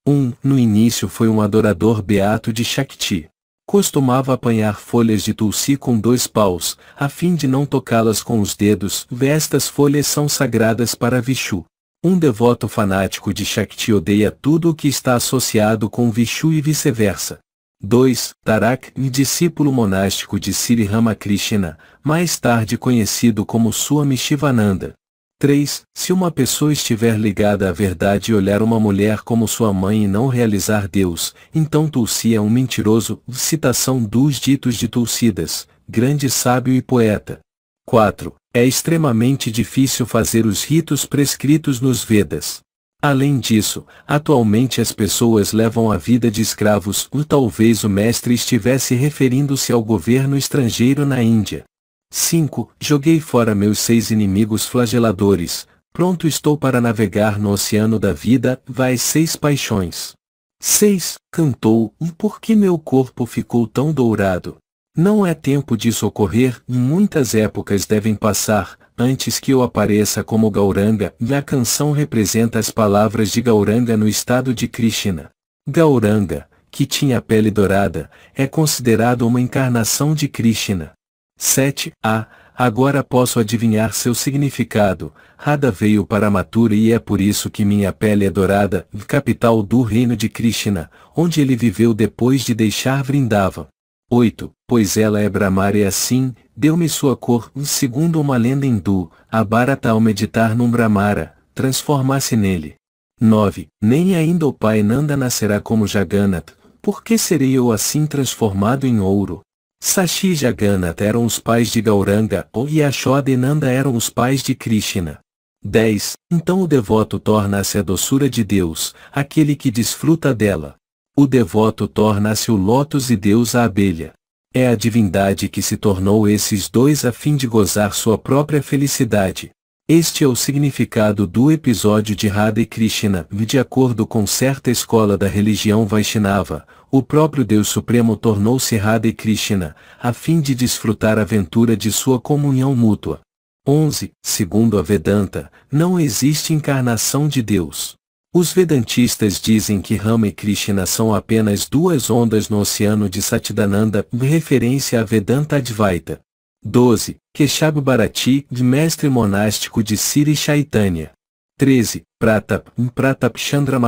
1. Um, no início foi um adorador beato de Shakti. Costumava apanhar folhas de tulsi com dois paus, a fim de não tocá-las com os dedos. Estas folhas são sagradas para Vishu. Um devoto fanático de Shakti odeia tudo o que está associado com Vishu e vice-versa. 2. Tarak, um discípulo monástico de Sri Ramakrishna, mais tarde conhecido como Swami Shivananda. 3. Se uma pessoa estiver ligada à verdade e olhar uma mulher como sua mãe e não realizar Deus, então Tulsi é um mentiroso. Citação dos ditos de Tulsidas, grande sábio e poeta. 4. É extremamente difícil fazer os ritos prescritos nos Vedas. Além disso, atualmente as pessoas levam a vida de escravos ou talvez o mestre estivesse referindo-se ao governo estrangeiro na Índia. 5. Joguei fora meus seis inimigos flageladores, pronto estou para navegar no oceano da vida, vai seis paixões. 6. Cantou, por que meu corpo ficou tão dourado? Não é tempo disso ocorrer, muitas épocas devem passar, antes que eu apareça como Gauranga, a canção representa as palavras de Gauranga no estado de Krishna. Gauranga, que tinha pele dourada, é considerado uma encarnação de Krishna. 7. A. Ah, agora posso adivinhar seu significado. Radha veio para Mathura e é por isso que minha pele é dourada, capital do reino de Krishna, onde ele viveu depois de deixar Vrindavan. 8. Pois ela é Brahmar e assim, deu-me sua cor, segundo uma lenda hindu, a Bharata ao meditar num Brahmara, transformasse nele. 9. Nem ainda o pai Nanda nascerá como Jagannath, porque serei eu assim transformado em ouro? Sashi e Jagannath eram os pais de Gauranga, ou Yashoda e Nanda eram os pais de Krishna. 10. Então o devoto torna-se a doçura de Deus, aquele que desfruta dela. O devoto torna-se o lótus e Deus a abelha. É a divindade que se tornou esses dois a fim de gozar sua própria felicidade. Este é o significado do episódio de Radha e Krishna, de acordo com certa escola da religião Vaishnava, o próprio Deus Supremo tornou-se Radha e Krishna, a fim de desfrutar a aventura de sua comunhão mútua. 11. Segundo a Vedanta, não existe encarnação de Deus. Os Vedantistas dizem que Rama e Krishna são apenas duas ondas no oceano de Satidananda, referência a Vedanta Advaita. 12. Keshab Bharati, mestre monástico de Siri Chaitanya. 13. Pratap, Pratap Chandra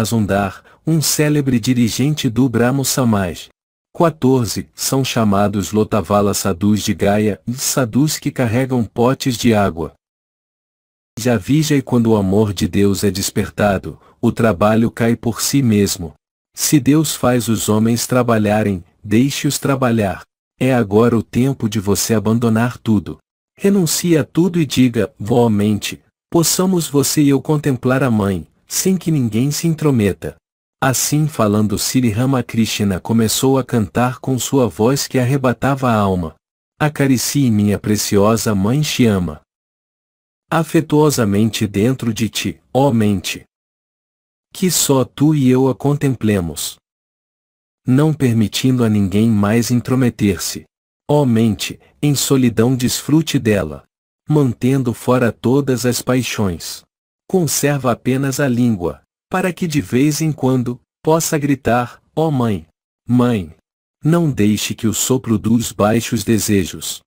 um célebre dirigente do Brahmo Samaj. 14. São chamados Lotavala Sadus de Gaia, Sadus que carregam potes de água. Javija e quando o amor de Deus é despertado, o trabalho cai por si mesmo. Se Deus faz os homens trabalharem, deixe-os trabalhar. É agora o tempo de você abandonar tudo. Renuncie a tudo e diga, voamente, possamos você e eu contemplar a mãe, sem que ninguém se intrometa. Assim falando Sri Ramakrishna começou a cantar com sua voz que arrebatava a alma. Acaricie minha preciosa mãe Chiama. Afetuosamente dentro de ti, ó mente que só tu e eu a contemplemos. Não permitindo a ninguém mais intrometer-se. Ó oh mente, em solidão desfrute dela. Mantendo fora todas as paixões. Conserva apenas a língua, para que de vez em quando, possa gritar, ó oh mãe, mãe. Não deixe que o sopro dos baixos desejos.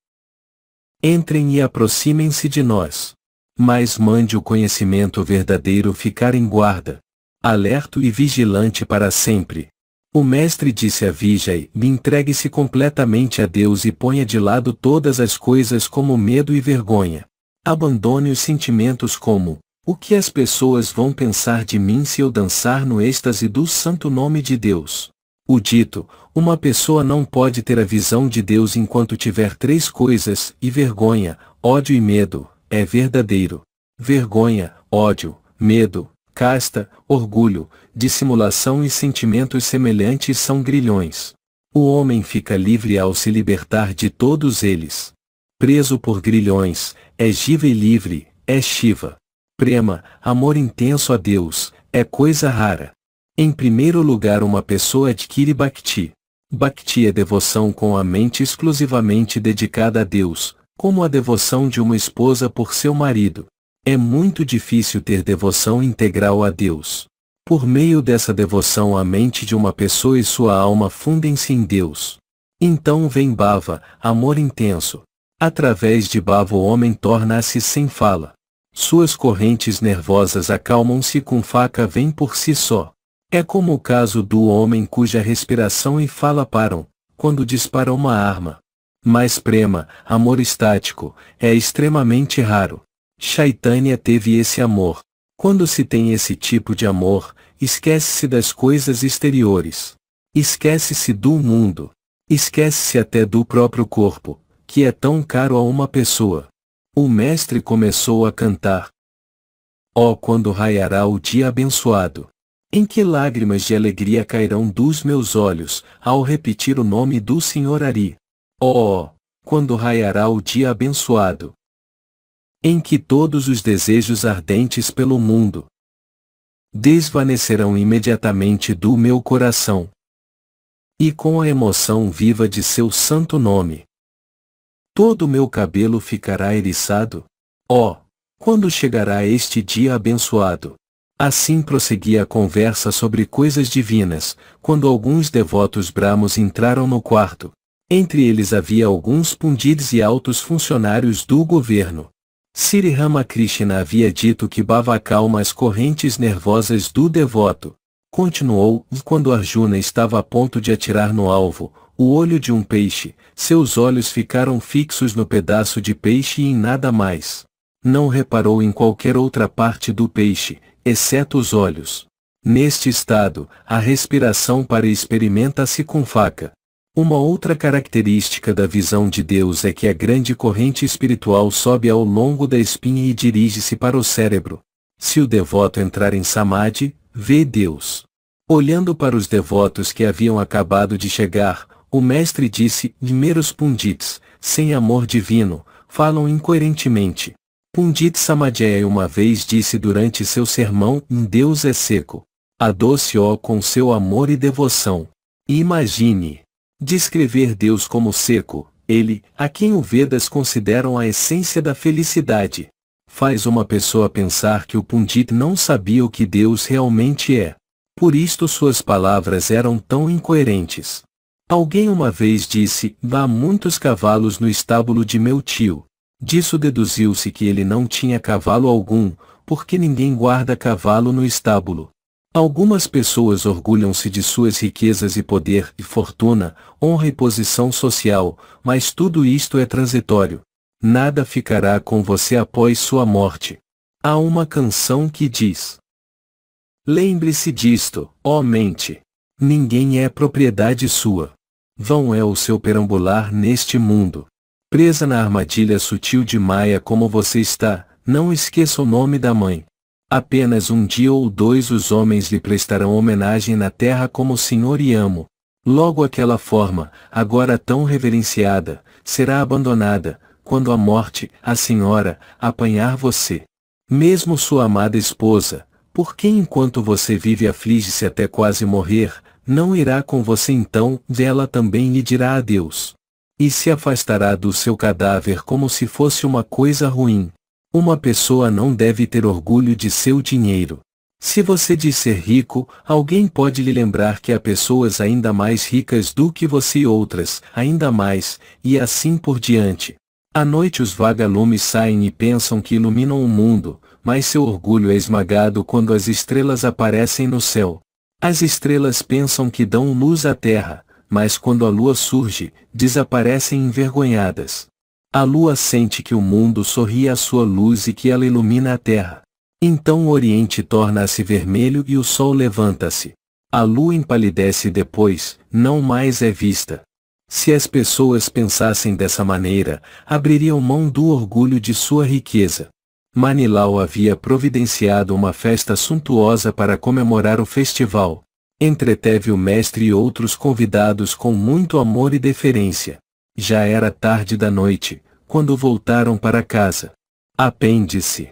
Entrem e aproximem-se de nós. Mas mande o conhecimento verdadeiro ficar em guarda, alerto e vigilante para sempre. O mestre disse a Vijay, entregue-se completamente a Deus e ponha de lado todas as coisas como medo e vergonha. Abandone os sentimentos como, o que as pessoas vão pensar de mim se eu dançar no êxtase do santo nome de Deus? O dito, uma pessoa não pode ter a visão de Deus enquanto tiver três coisas, e vergonha, ódio e medo, é verdadeiro. Vergonha, ódio, medo, casta, orgulho, dissimulação e sentimentos semelhantes são grilhões. O homem fica livre ao se libertar de todos eles. Preso por grilhões, é Jiva e livre, é Shiva. Prema, amor intenso a Deus, é coisa rara. Em primeiro lugar uma pessoa adquire Bhakti. Bhakti é devoção com a mente exclusivamente dedicada a Deus, como a devoção de uma esposa por seu marido. É muito difícil ter devoção integral a Deus. Por meio dessa devoção a mente de uma pessoa e sua alma fundem-se em Deus. Então vem Bava, amor intenso. Através de Bava o homem torna-se sem fala. Suas correntes nervosas acalmam-se com faca vem por si só. É como o caso do homem cuja respiração e fala param, quando dispara uma arma. Mas prema, amor estático, é extremamente raro. Chaitanya teve esse amor. Quando se tem esse tipo de amor, esquece-se das coisas exteriores. Esquece-se do mundo. Esquece-se até do próprio corpo, que é tão caro a uma pessoa. O mestre começou a cantar. Oh, quando raiará o dia abençoado! Em que lágrimas de alegria cairão dos meus olhos, ao repetir o nome do Senhor Ari! Oh, oh quando raiará o dia abençoado! em que todos os desejos ardentes pelo mundo desvanecerão imediatamente do meu coração. E com a emoção viva de seu santo nome, todo o meu cabelo ficará eriçado. Oh, quando chegará este dia abençoado? Assim prosseguia a conversa sobre coisas divinas, quando alguns devotos brahmos entraram no quarto. Entre eles havia alguns pundides e altos funcionários do governo. Sri Ramakrishna havia dito que bava calma as correntes nervosas do devoto. Continuou, quando Arjuna estava a ponto de atirar no alvo, o olho de um peixe, seus olhos ficaram fixos no pedaço de peixe e em nada mais. Não reparou em qualquer outra parte do peixe, exceto os olhos. Neste estado, a respiração para experimenta-se com faca. Uma outra característica da visão de Deus é que a grande corrente espiritual sobe ao longo da espinha e dirige-se para o cérebro. Se o devoto entrar em Samadhi, vê Deus. Olhando para os devotos que haviam acabado de chegar, o mestre disse, meros pundits, sem amor divino, falam incoerentemente. Pundit Samadhyaya é uma vez disse durante seu sermão, Deus é seco. Adoce-o com seu amor e devoção. Imagine, Descrever Deus como seco, ele, a quem o Vedas consideram a essência da felicidade, faz uma pessoa pensar que o Pundit não sabia o que Deus realmente é. Por isto suas palavras eram tão incoerentes. Alguém uma vez disse, dá muitos cavalos no estábulo de meu tio. Disso deduziu-se que ele não tinha cavalo algum, porque ninguém guarda cavalo no estábulo. Algumas pessoas orgulham-se de suas riquezas e poder e fortuna, honra e posição social, mas tudo isto é transitório. Nada ficará com você após sua morte. Há uma canção que diz: Lembre-se disto, ó mente. Ninguém é propriedade sua. Vão é o seu perambular neste mundo. Presa na armadilha sutil de Maia como você está, não esqueça o nome da mãe. Apenas um dia ou dois os homens lhe prestarão homenagem na terra como Senhor e amo. Logo aquela forma, agora tão reverenciada, será abandonada, quando a morte, a senhora, apanhar você. Mesmo sua amada esposa, por quem enquanto você vive aflige-se até quase morrer, não irá com você então, ela também lhe dirá adeus. E se afastará do seu cadáver como se fosse uma coisa ruim, uma pessoa não deve ter orgulho de seu dinheiro. Se você diz ser rico, alguém pode lhe lembrar que há pessoas ainda mais ricas do que você e outras, ainda mais, e assim por diante. À noite os vagalumes saem e pensam que iluminam o mundo, mas seu orgulho é esmagado quando as estrelas aparecem no céu. As estrelas pensam que dão luz à terra, mas quando a lua surge, desaparecem envergonhadas. A lua sente que o mundo sorri à sua luz e que ela ilumina a terra. Então o oriente torna-se vermelho e o sol levanta-se. A lua empalidece e depois, não mais é vista. Se as pessoas pensassem dessa maneira, abririam mão do orgulho de sua riqueza. Manilau havia providenciado uma festa suntuosa para comemorar o festival. Entreteve o mestre e outros convidados com muito amor e deferência. Já era tarde da noite, quando voltaram para casa. Apêndice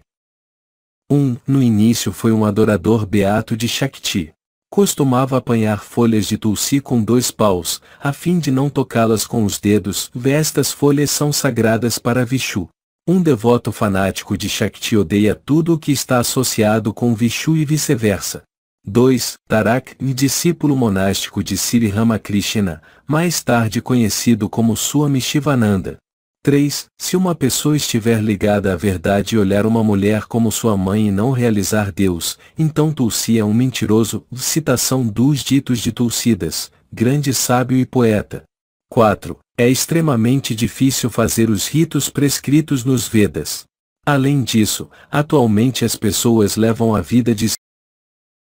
1. Um, no início foi um adorador beato de Shakti. Costumava apanhar folhas de tulsi com dois paus, a fim de não tocá-las com os dedos, estas folhas são sagradas para Vishu. Um devoto fanático de Shakti odeia tudo o que está associado com Vishu e vice-versa. 2. Tarak, um discípulo monástico de Sri Ramakrishna, mais tarde conhecido como Swami Shivananda. 3. Se uma pessoa estiver ligada à verdade e olhar uma mulher como sua mãe e não realizar Deus, então Tulsi é um mentiroso. Citação dos ditos de Tulsidas, grande sábio e poeta. 4. É extremamente difícil fazer os ritos prescritos nos Vedas. Além disso, atualmente as pessoas levam a vida de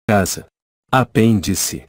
casa. Apêndice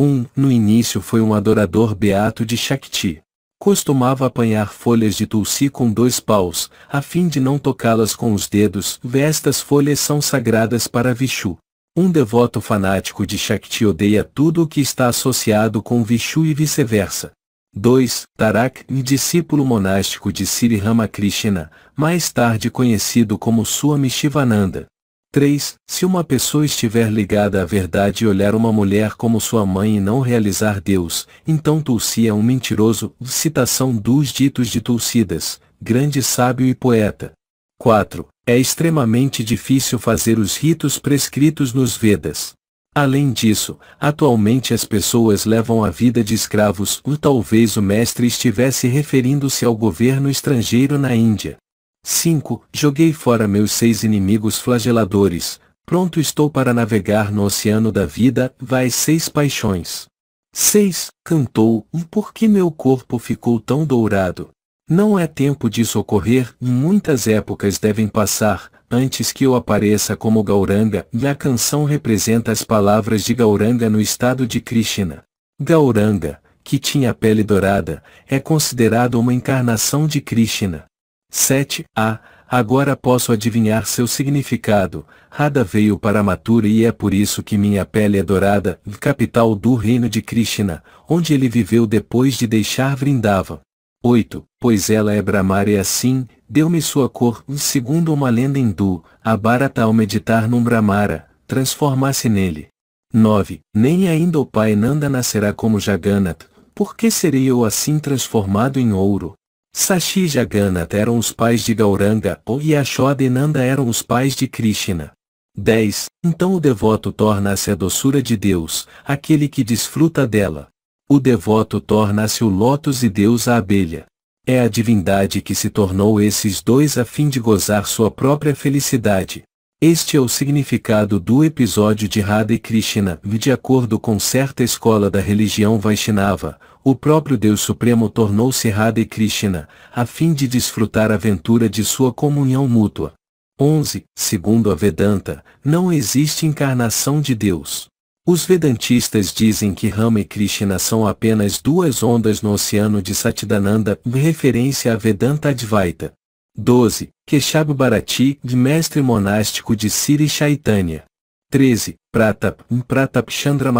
1. No início foi um adorador beato de Shakti. Costumava apanhar folhas de tulsi com dois paus, a fim de não tocá-las com os dedos. Vestas folhas são sagradas para Vishu. Um devoto fanático de Shakti odeia tudo o que está associado com Vishu e vice-versa. 2. Tarak, discípulo monástico de Sri Ramakrishna, mais tarde conhecido como Swami Shivananda. 3. Se uma pessoa estiver ligada à verdade e olhar uma mulher como sua mãe e não realizar Deus, então Tulsi é um mentiroso. Citação dos ditos de Tulsidas, grande sábio e poeta. 4. É extremamente difícil fazer os ritos prescritos nos Vedas. Além disso, atualmente as pessoas levam a vida de escravos. Ou talvez o mestre estivesse referindo-se ao governo estrangeiro na Índia, 5. Joguei fora meus seis inimigos flageladores, pronto estou para navegar no oceano da vida, vai seis paixões. 6. Cantou, por que meu corpo ficou tão dourado? Não é tempo disso ocorrer, muitas épocas devem passar, antes que eu apareça como Gauranga, e a canção representa as palavras de Gauranga no estado de Krishna. Gauranga, que tinha pele dourada, é considerado uma encarnação de Krishna. 7. Ah, agora posso adivinhar seu significado. rada veio para Mathura e é por isso que minha pele é dourada, capital do reino de Krishna, onde ele viveu depois de deixar Vrindava. 8. Pois ela é Brahmar e assim, deu-me sua cor, segundo uma lenda hindu, a Bharata ao meditar num Brahmara, transformasse nele. 9. Nem ainda o pai Nanda nascerá como Jagannath, porque serei eu assim transformado em ouro? Sashi Jagannath eram os pais de Gauranga ou Yashoda e Nanda eram os pais de Krishna. 10. Então o devoto torna-se a doçura de Deus, aquele que desfruta dela. O devoto torna-se o lótus e Deus a abelha. É a divindade que se tornou esses dois a fim de gozar sua própria felicidade. Este é o significado do episódio de Radha e Krishna, de acordo com certa escola da religião Vaishnava, o próprio Deus Supremo tornou-se Radha e Krishna, a fim de desfrutar a ventura de sua comunhão mútua. 11. Segundo a Vedanta, não existe encarnação de Deus. Os Vedantistas dizem que Rama e Krishna são apenas duas ondas no oceano de Satidananda, em referência a Vedanta Advaita. 12. Keshab Bharati, mestre monástico de Siri Chaitanya. 13. Pratap, Pratap Chandra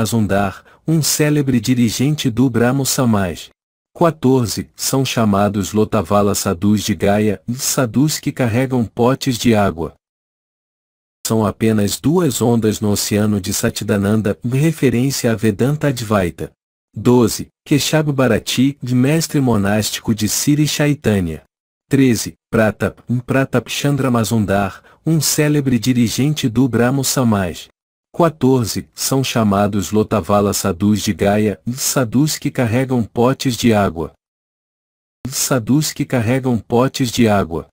um célebre dirigente do Brahmo Samaj. 14. São chamados Lotavala sadhus de Gaia, sadhus que carregam potes de água. São apenas duas ondas no oceano de Satidananda, referência a Vedanta Advaita. 12. Keshab Bharati, mestre monástico de Siri Chaitanya. 13. Pratap, Pratap Chandra Mazundar, um célebre dirigente do Brahmo Samaj. 14. São chamados Lotavala Sadus de Gaia, Sadus que carregam potes de água. Sadus que carregam potes de água.